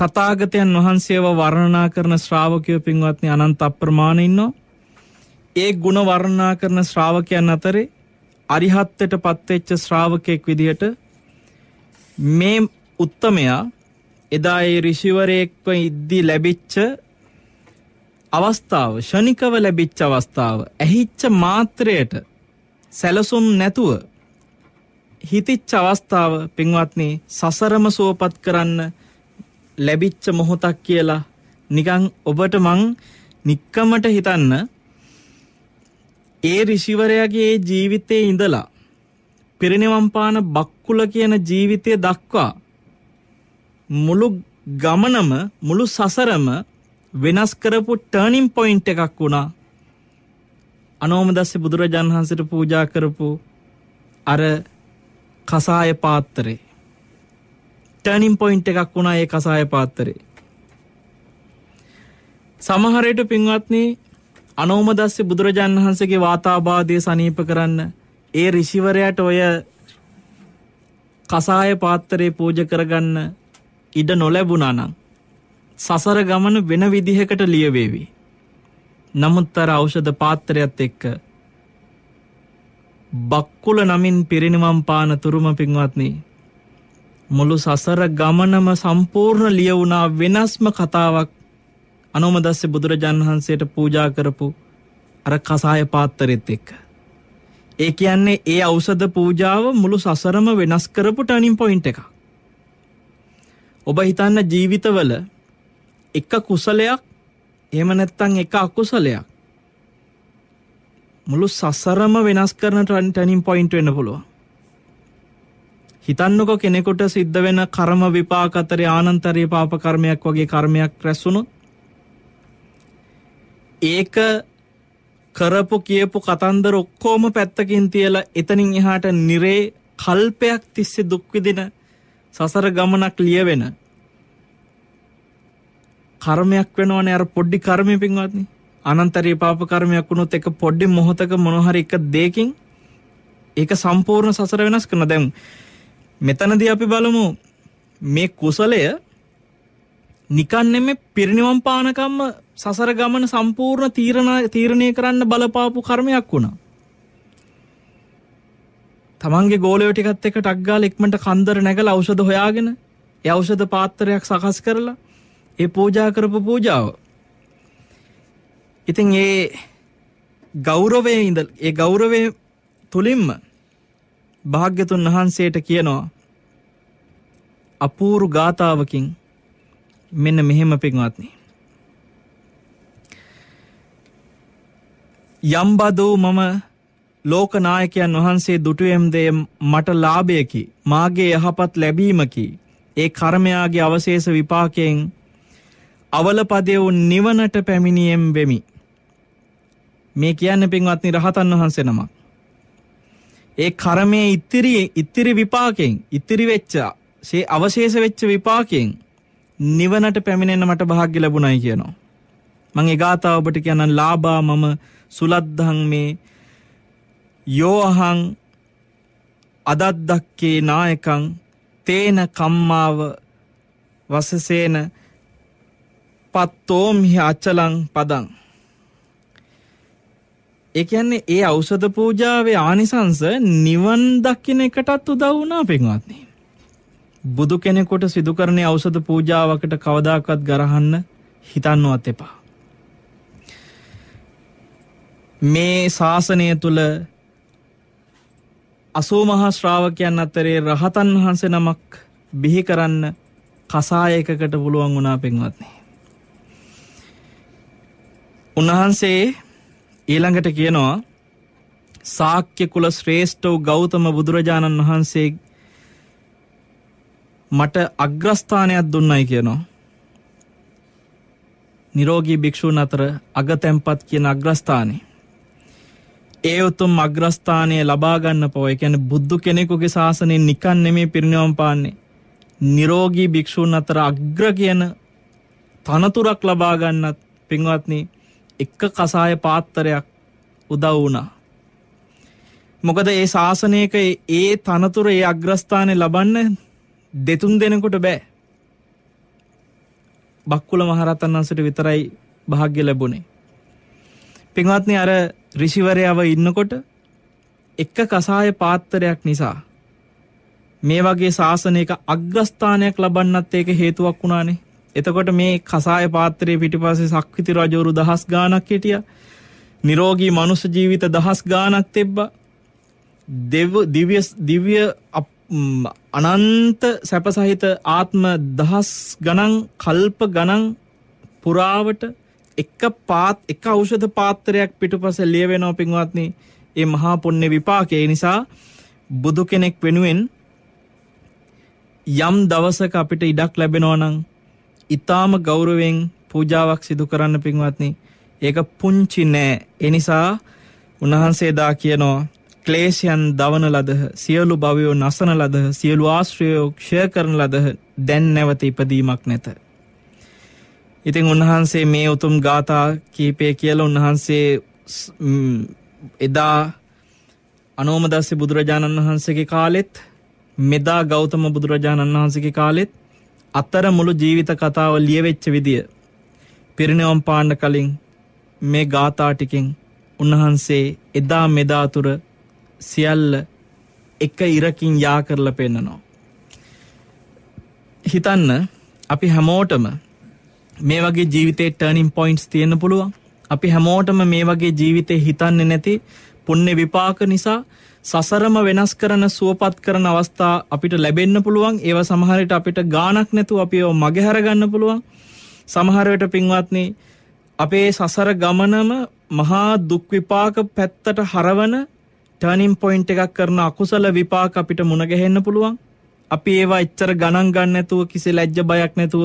තථාගතයන් වහන්සේව වර්ණනා කරන ශ්‍රාවකයෝ පින්වත්නි අනන්ත අප්‍රමාණ ඉන්නවා. ඒ ಗುಣ වර්ණනා කරන ශ්‍රාවකයන් අතරේ අරිහත්ත්වයට පත්වෙච්ච ශ්‍රාවකෙක් විදිහට මේ උත්තමයා එදා ඒ ඍෂිවරයෙක්ව ඉද්දි ලැබිච්ච අවස්ථාව ෂණිකව ලැබිච්ච අවස්ථාව ඇහිච්ච මාත්‍රයට සැලසුම් නැතුව හිතිච්ච අවස්ථාව පින්වත්නි සසරම සුවපත් කරන්න ලැබිච්ච මොහොතක් කියලා නිකං ඔබට මං නික්කමට හිතන්න ඒ රිසිවරයාගේ ජීවිතයේ ඉඳලා පිරිනිවම්පාන බක්කුල කියන ජීවිතය දක්වා මුළු ගමනම මුළු සසරම වෙනස් කරපු ටර්නිම් පොයින්ට් එකක් වුණා අනෝමදස්ස බුදුරජාන් වහන්සේට පූජා කරපු අර කසාය පාත්‍රේ ටර්නින් පොයින්ට් එකක් වුණා ඒ කසාය පාත්තරේ. සමහරයට පින්වත්නි අනෝම දස්සේ බුදුරජාණන් වහන්සේගේ වාතාබාධය සනීප කරන්න ඒ ඍෂිවරයාට ඔය කසාය පාත්තරේ පූජ කරගන්න ඉඩ නොලැබුණා නම් සසර ගමන වෙන විදිහකට ලියවේවි. නමුත් අර ඖෂධ පාත්‍රයත් එක්ක බක්කුල නමින් පිරිනිවන් පාන තුරුම පින්වත්නි මුළු සසර ගමනම සම්පූර්ණ ලියවුණා වෙනස්ම කතාවක් අනෝමදස්ස බුදුරජාණන් වහන්සේට පූජා කරපු අර කසාය පාත්තරෙත් එක්ක. ඒ කියන්නේ ඒ අවසද පූජාව මුළු සසරම වෙනස් කරපු ටනින් පොයින්ට් එකක්. ඔබ හිතන්න ජීවිතවල එක කුසලයක් එහෙම නැත්තම් එක අකුසලයක් මුළු සසරම වෙනස් කරන ටනින් පොයින්ට් වෙන්න පුළුවන්. හිතන්නකො කෙනෙකුට සිද්ධ වෙන කර්ම විපාක අතරේ ආනන්තරී පාප කර්මයක් වගේ කර්මයක් රැස් වුණොත් ඒක කරපු කියපු කතන්දර ඔක්කොම පැත්තකින් තියලා එතනින් එහාට නිරේ කල්පයක් තිස්සේ දුක් විඳින සසර ගමනක් ලියවෙන කර්මයක් වෙනවනේ අර පොඩි කර්මෙ පින්වත්නි අනන්තරී පාප කර්මයක් වුණොත් එක පොඩි මොහොතක මොන හරි එක දෙයකින් ඒක සම්පූර්ණ සසර වෙනස් කරන දැන් මෙතනදී අපි බලමු මේ කුසලය නිකන් නෙමෙයි පිරිණිවන් පානකම්ම සසර ගමන සම්පූර්ණ තීරණ තීරණය කරන්න බලපාපු කර්මයක් වුණා. තමන්ගේ ගෝලයෝ ටිකත් එක්ක ටක් ගාලා ඉක්මනට කන්දර නැගලා ඖෂධ හොයාගෙන ඒ ඖෂධ පාත්‍රයක් සකස් කරලා ඒ පූජා කරපු පූජාව. ඉතින් ඒ ගෞරවයේ ඉඳ ඒ ගෞරවයේ තුලින්ම භාග්‍යතුන් වහන්සේට කියනවා අපූරු ගාතාවකින් මෙන්න මෙහෙම පින්වත්නි යම්බදෝ මම ලෝකනායකයන් වහන්සේ දුටුවම්දේ මට ලාභයකි මාගේ යහපත් ලැබීමකි ඒ කර්මයාගේ අවශේෂ විපාකයෙන් අවලපදයවු නිවනට පැමිණියම් වෙමි මේ කියන්න පින්වත්නි රහතන් වහන්සේ නමක් ඒ කරමය ඉතිරි ඉතිරි විපාකෙන් ඉතිරි වෙච්චා සේ අවශේෂ වෙච්ච විපාකෙන් නිවනට පැමිණෙන්න මට භාග්‍ය ලැබුණයි කියනවා. මං ඒ ගාථාව ඔබට කියනනම් ලාභා මම සුලද්ධං මේ යෝහං අදද්දක්කේ නායකං තේන කම්මාව වසසේන පත්තෝම්හි අච්චලං පදං ඒ කියන්නේ ඒ ඖෂධ පූජාවේ ආනිසංස නිවන් දකින්න එකටත් උදව් වුණා පින්වත්නි. බුදු කෙනෙකුට සිදු කරන්නේ ඖෂධ පූජාවකට කවදාකවත් ගරහන්න හිතන්නවත් එපා. මේ ශාසනය තුල අසෝ මහා ශ්‍රාවකයන් අතරේ රහතන් වහන්සේ නමක් බිහි කරන්න කසාය එකකට පුළුවන් වුණා පින්වත්නි. උන්වහන්සේ ඊළඟට කියනවා සාක්‍ය කුල ශ්‍රේෂ්ඨ වූ ගෞතම බුදුරජාණන් වහන්සේ මට අග්‍රස්ථානයක් දුන්නයි කියනවා. නිරෝගී භික්‍ෂූන් අතර අගතැම්පත් කියන අග්‍රස්ථානය. ඒ උතුම් අග්‍රස්ථානය ලබාගන්න පොව එකැන බුද්ධ කෙනෙකුගේ ශාසනය නිකන් නෙමේ පිරිණිවම් පාන්නේ. නිරෝගී භික්‍ෂූන් අතර අග්‍ර කියන තනතුරක් ලබාගන්නත් පින්වත්න්නේ එක කසාය පාත්තරයක් උදව් වුණා. මොකද ඒ ශාසනයක ඒ තනතුර ඒ අග්‍රස්ථානය ලබන්න දෙතුන් දෙනකොට බෑ. බක්කුල මහරතන් වන්සට විතරයි භාග්‍ය ලැබුණේ. පින්වත්නි අර රිසිවරයාව ඉන්නකොට එක කසාය පාත්තරයක් නිසා මේ වගේ ශාසනයක අග්‍රස්ථානයක් ලබන්නත් ඒක හේතුවක් වුණානේ එතකොට මේ කසාය පාත්‍රයේ පිටිපස්සේ සක්විති රජවරු දහස් ගාණක් හිටියා. නිරෝගී මනුෂ්‍ය ජීවිත දහස් ගාණක් තිබ්බා. දෙව දිව්‍ය දිව්‍ය අනන්ත සැප සහිත ආත්ම දහස් ගණන් කල්ප ගණන් පුරාවට එක පාත් එක ඖෂධ පාත්‍රයක් පිටුපස ලියවෙනවා පින්වත්නි ඒ මහා පුණ්‍ය විපාකය නිසා බුදු කෙනෙක් වෙනුවෙන් යම් දවසක අපිට ඉඩක් ලැබෙනවා නම් ඉතාම ගෞරවෙන් පූජාවක් සිදු කරන්න පින්වත්නි ඒක පුංචි නෑ එනිසා උන්වහන්සේදා කියනවා ක්ලේෂයන් දවන ලද සියලු භවයෝ නසන ලද සියලු ආශ්‍රයෝ ක්ෂය කරන ලද දැන් නැවත ඉපදීමක් නැත. ඉතින් උන්වහන්සේ මේ උතුම් ගාථා කීපය කියලා උන්වහන්සේ එදා අනෝමදස්ස බුදුරජාණන් වහන්සේගේ කාලෙත් මෙදා ගෞතම බුදුරජාණන් වහන්සේගේ කාලෙත් අතර මුළු ජීවිත කතාව ලියවෙච්ච විදිය පිරිනිවම් පාන්න කලින් මේ ගාථා ටිකෙන් උන්වහන්සේ එදා මෙදාතුර සියල්ල එක ඉරකින් යා කරලා පෙන්නනවා. හිතන්න අපි හැමෝටම මේ වගේ ජීවිතේ ටර්නින් පොයින්ට්ස් තියෙන්න පුළුවන්. අපි හැමෝටම මේ වගේ ජීවිතේ හිතන්නේ නැති පුණ්‍ය විපාක නිසා සසරම වෙනස් කරන සුවපත් කරන අවස්ථා අපිට ලැබෙන්න පුළුවන් ඒව සමහරට අපිට ගානක් නැතුව අපි ඒව මගහැරගන්න පුළුවන් සමහරවිට පින්වත්නි අපේ සසර ගමනම මහා දුක්විපාක පැත්තට හරවන ටර්නිම් පොයින්ට් එකක් කරන අකුසල විපාක අපිට මුණගැහෙන්න පුළුවන් අපි ඒවා එච්චර ගණන් ගන්න නැතුව කිසි ලැජ්ජ බයක් නැතුව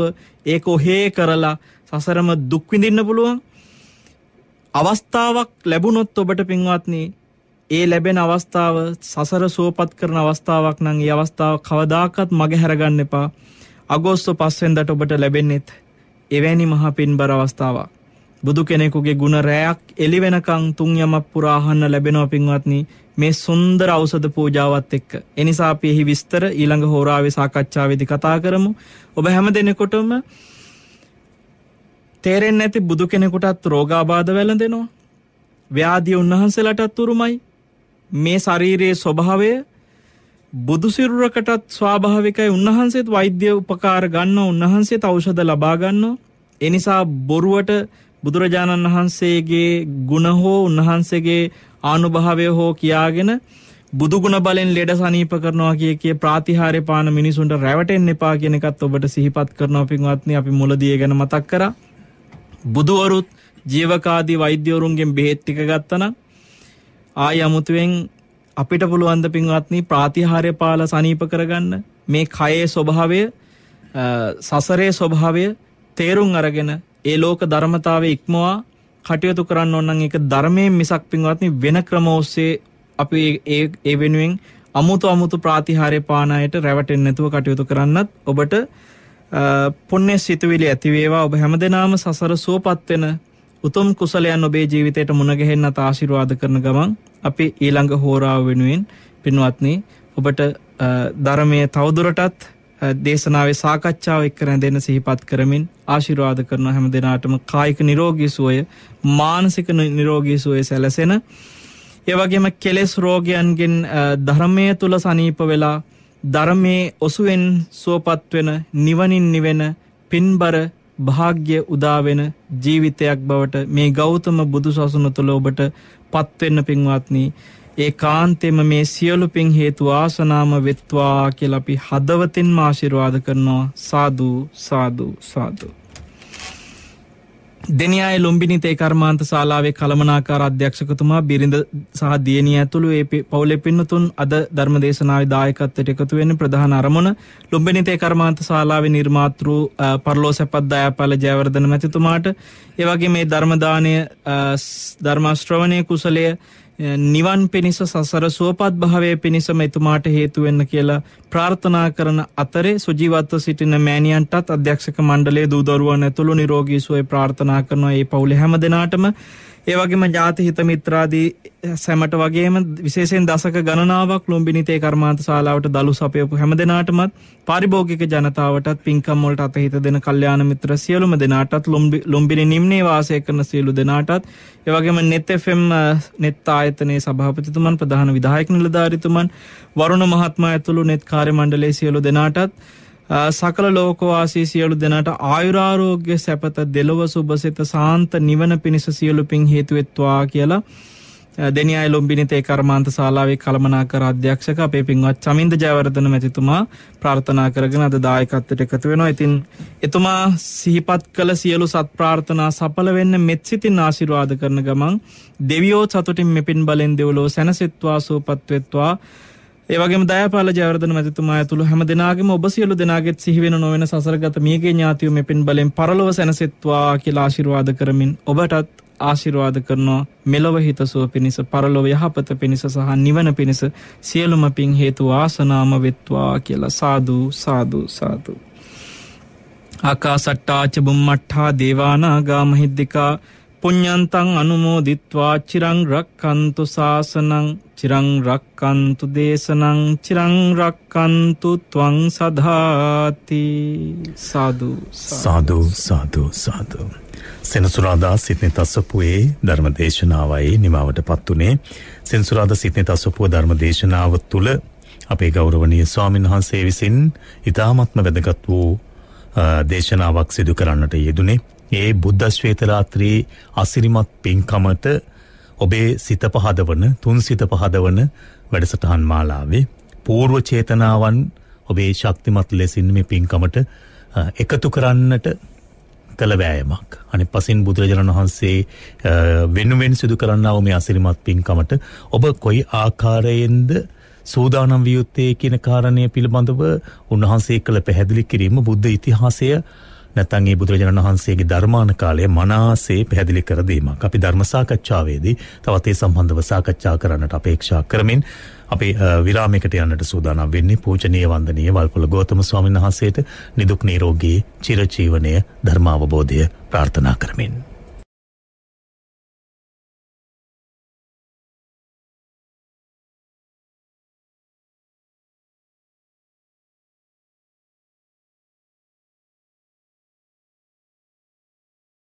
ඒක ඔහේ කරලා සසරම දුක් විඳින්න පුළුවන් අවස්ථාවක් ලැබුණොත් ඔබට පින්වත්නි ඒ ලැබෙන අවස්ථාව සසර සුවපත් කරන අවස්ථාවක් නම් ඒ අවස්ථාව කවදාකවත් මගහැරගන්න එපා. අගෝස්තු 5 වෙනිදාට ඔබට ලැබෙන්නේත් එවැනි මහ පින්බර අවස්ථාවක්. බුදු කෙනෙකුගේ ගුණ රැයක් එළි වෙනකන් තුන් යමක් පුරා අහන්න ලැබෙනවා පින්වත්නි. මේ සුන්දර ඖෂධ පූජාවත් එක්ක. එනිසා අපි එහි විස්තර ඊළඟ හෝරාවේ සාකච්ඡාවේදී කතා කරමු. ඔබ හැම දිනෙකටම තේරෙන්නේ නැති බුදු කෙනෙකුටත් රෝගාබාධ වැළඳෙනවා. ව්‍යාධිය උන්වහන්සේලාටත් උරුමයි. මේ ශරීරයේ ස්වභාවය බුදුසිරුරකටත් ස්වාභාවිකයි උන්වහන්සේත් වෛද්‍ය උපකාර ගන්න උන්වහන්සේ තෞෂධ ලබා ගන්නවා. එනිසා බොරුවට බුදුරජාණන් වහන්සේගේ ගුණ හෝ උන්වහන්සේගේ ආනුභාවය හෝ කියාගෙන බුදුගුණ බලෙන් ලෙඩ සනීප කරනවා කිය කිය ප්‍රාතිහාර්ය පාන මිනිසුන්ට රැවටෙන්න එපා කියන එකත් ඔබට සිහිපත් කරනවා පින්වත්නි අපි මුලදී ගැන මතක් කරා. බුදුවරුත් ජීවකාදී වෛද්‍යවරුන්ගෙන් බෙහෙත් ටික ගත්තනම් ආය අමුතුවෙන් අපිට පුළුවන් ද පින්වත්නි ප්‍රාතිහාර්ය පාල සනීප කරගන්න මේ කයේ ස්වභාවය සසරේ ස්වභාවය තේරුම් අරගෙන ඒ ලෝක ධර්මතාවය ඉක්මවා කටයුතු කරන්න ඕන නම් ඒක ධර්මයෙන් මිසක් පින්වත්නි වෙන ක්‍රම ඔස්සේ අපි ඒ ඒ වෙනුවෙන් අමුතු අමුතු ප්‍රාතිහාර්ය පානායට රැවටෙන්නේ නැතුව කටයුතු කරන්නත් ඔබට පුණ්‍ය සිතුවිලි ඇති වේවා ඔබ හැමදෙනාම සසර සුවපත් වෙන උතුම් කුසලයන් ඔබේ ජීවිතයට මුණගැහෙන්නත් ආශිර්වාද කරන ගමන් අපි ඊළඟ හෝරාව වෙනුවෙන් පින්වත්නි ඔබට ධර්මයේ තවදුරටත් දේශනාවේ සාකච්ඡාව එක්ක රැඳෙන සිහිපත් කරමින් ආශිර්වාද කරන හැම දිනාටම කායික නිරෝගී සුවය මානසික නිරෝගී සුවය සැලසෙන ඒ වගේම කෙලෙස් රෝගයන්ගෙන් ධර්මයේ තුල සනීප වෙලා ධර්මයේ ඔසුවෙන් සුවපත් වෙන නිවනින් නිවෙන පින්බර භාග්‍ය උදාවෙන ජීවිතයක් බවට මේ ගෞතම බුදු සසුන තුළ ඔබට පත්වෙන්න පින්වත්නි ඒ කාන්තෙම මේ සියලු පින් හේතු ආසනාම වෙත්වා කියලා අපි හදවතින්ම ආශිර්වාද කරනවා සාදු සාදු සාදු දෙනියාය ලුම්බිනි තේ කර්මාන්ත ශාලාවේ කළමනාකාර අධ්‍යක්ෂකතුමා බිරිඳ සහ දියණිය ඇතුළු ඒ පවුලේ පින්නතුන් අද ධර්ම දේශනාවේ දායකත්වයට එකතු වෙන්නේ ප්‍රධාන අරමුණ ලුම්බිනි තේ කර්මාන්ත ශාලාවේ නිර්මාතෘ පර්ලෝසපත් දයාපාල ජයවර්ධන මැතිතුමාට ඒ වගේ මේ ධර්ම දාණය ධර්ම ශ්‍රවණයේ කුසලයේ නිවන් පිණිස සසර සුවපත් භාවය පිණිසම එතුමාට හේතුවෙන්න කියලා ප්‍රාර්ථනා කරන අතරේ සුජීවත්ව සිටින මෑණියන්ටත් අධ්‍යක්ෂක මණ්ඩලයේ දූදරුවන් ඇතුළු නිරෝගී සුවය ප්‍රාර්ථනා කරනවා ඒ පවුලේ හැම දෙනාටම ඒ වගේම ජාති හිත මිත්‍රාදී සැමට වගේම විශේෂයෙන් දසක ගණනාවක් ලුම්බිනිතේ කර්මාන්ත ශාලාවට දලු සපයපු හැම දෙනාටමත් පාරිභෝගික ජනතාවටත් පින්කම් වලට අතහිත දෙන කල්යාණ මිත්‍ර සියලුම දෙනාටත් ලුම්බිනි නිම්නේ වාසය කරන සියලු දෙනාටත් ඒ වගේම net fm net ආයතනයේ සභාපතිතුමන් ප්‍රධාන විධායක නිලධාරීතුමන් වරුණ මහත්මයා ඇතුළු net කාර්ය මණ්ඩලයේ සියලු දෙනාටත් සකල ලෝකවාසී සියලු දෙනාට ආයුරාරෝග්‍ය සැපත දෙලොව සුබසිත සාන්ත නිවන පිණිස සියලු පින් හේතුවෙත්වා කියලා දෙනියයි ලොම්බිනිත ඒ කර්මාන්ත ශාලාවේ කළමනාකර අධ්‍යක්ෂක අපේ පින්වත් චමින්ද ජයවර්ධන මැතිතුමා ප්‍රාර්ථනා කරගෙන අද දායකත්වයට එකතු වෙනවා. ඉතින් එතුමා සිහිපත් කළ සියලු සත් ප්‍රාර්ථනා සඵල වෙන්න මෙත් සිතින් ආශිර්වාද කරන ගමන් දෙවියෝ සතුටින් මෙපින් බලෙන් දෙව්ලොව සැනසෙත්වා සූපත් වෙත්වා ඒවගේ දෑපාල ජවරදන මැතිතුමා ඇතුළු හැම දෙනාගේම ඔබ සියලු දෙනාගෙත් සිහිවෙන නොවන සසරගත මියගේ ඥාතිව මෙපින් බලෙන් පරලොව සැනසෙත්වා කියලා ආශිර්වාද කරමින් ඔබටත් ආශිර්වාද කරනවා මෙලොව හිතසුව පිණිස පරලොව යහපත පිණිස සහ නිවන පිණිස සියලුම පින් හේතු ආසනාම වෙත්වා කියලා සාදු සාදු සාදු. ආකා සට්ටාච බුම්මට්ටා දේවානාගා මහිද්දිකා පුඤ්ඤන්තං අනුමෝදිත්වා චිරං රක්칸තු සාසනං චිරං රක්칸තු දේශනං චිරං රක්칸තු ත්වං සදාති සාදු සාදු සාදු සාදු සෙනසුරාදා සිත්නෙ තස්සපුයේ ධර්ම දේශනාවයි නිමාවට පත්වනේ සෙන්සුරාද සිත්නෙ තස්සපුුව ධර්ම දේශනාව තුළ අපේ ගෞරවනය ස්වාමින් වහන්සේ විසින් ඉතාමත්ම වැදගත් වූ දේශනාවක් සිදු කරන්නට යෙදුනේ ඒ බුද්ධශ්වේතරාත්‍රයේ අසිරිමත් පින්කමට ඔබේ සිත පහදවන තුන් සිත පහදවන වැඩසටහන් මාලාවේ පූර්ව චේතනාවන් ඔබේ ශක්තිමත් ලෙසින් මේ පින්කමට එකතු කරන්නට කළවෑයමක් අනි පසින් බුදුරජාණන් වහන්සේ වෙනුවෙන් සිදු කරන්නාව මේ අසිරිමත් පින්කමට ඔබ කොයි ආකාරයෙන්ද සූදානම් වියුත්තේ කියන කාරණය පිළිබඳව උන්වහන්සේ කළ පැහැදිලි කිරීම බුද්ධ ඉතිහාසය නැත්නම් මේ බුදුරජාණන් වහන්සේගේ ධර්මාන කාලය මනාසේ පැහැදිලි කර දීමක්. අපි ධර්ම සාකච්ඡාවේදී තවත් ඒ සම්බන්ධව සාකච්ඡා කරන්නට අපේක්ෂා කරමින් අපි විරාමයකට යන්නට සූදානම් වෙන්නේ පූජනීය වන්දනීය වල්පොල ගෞතම ස්වාමීන් වහන්සේට නිදුක් නිරෝගී චිරජීවනයේ ධර්මාවබෝධය ප්‍රාර්ථනා කරමින්.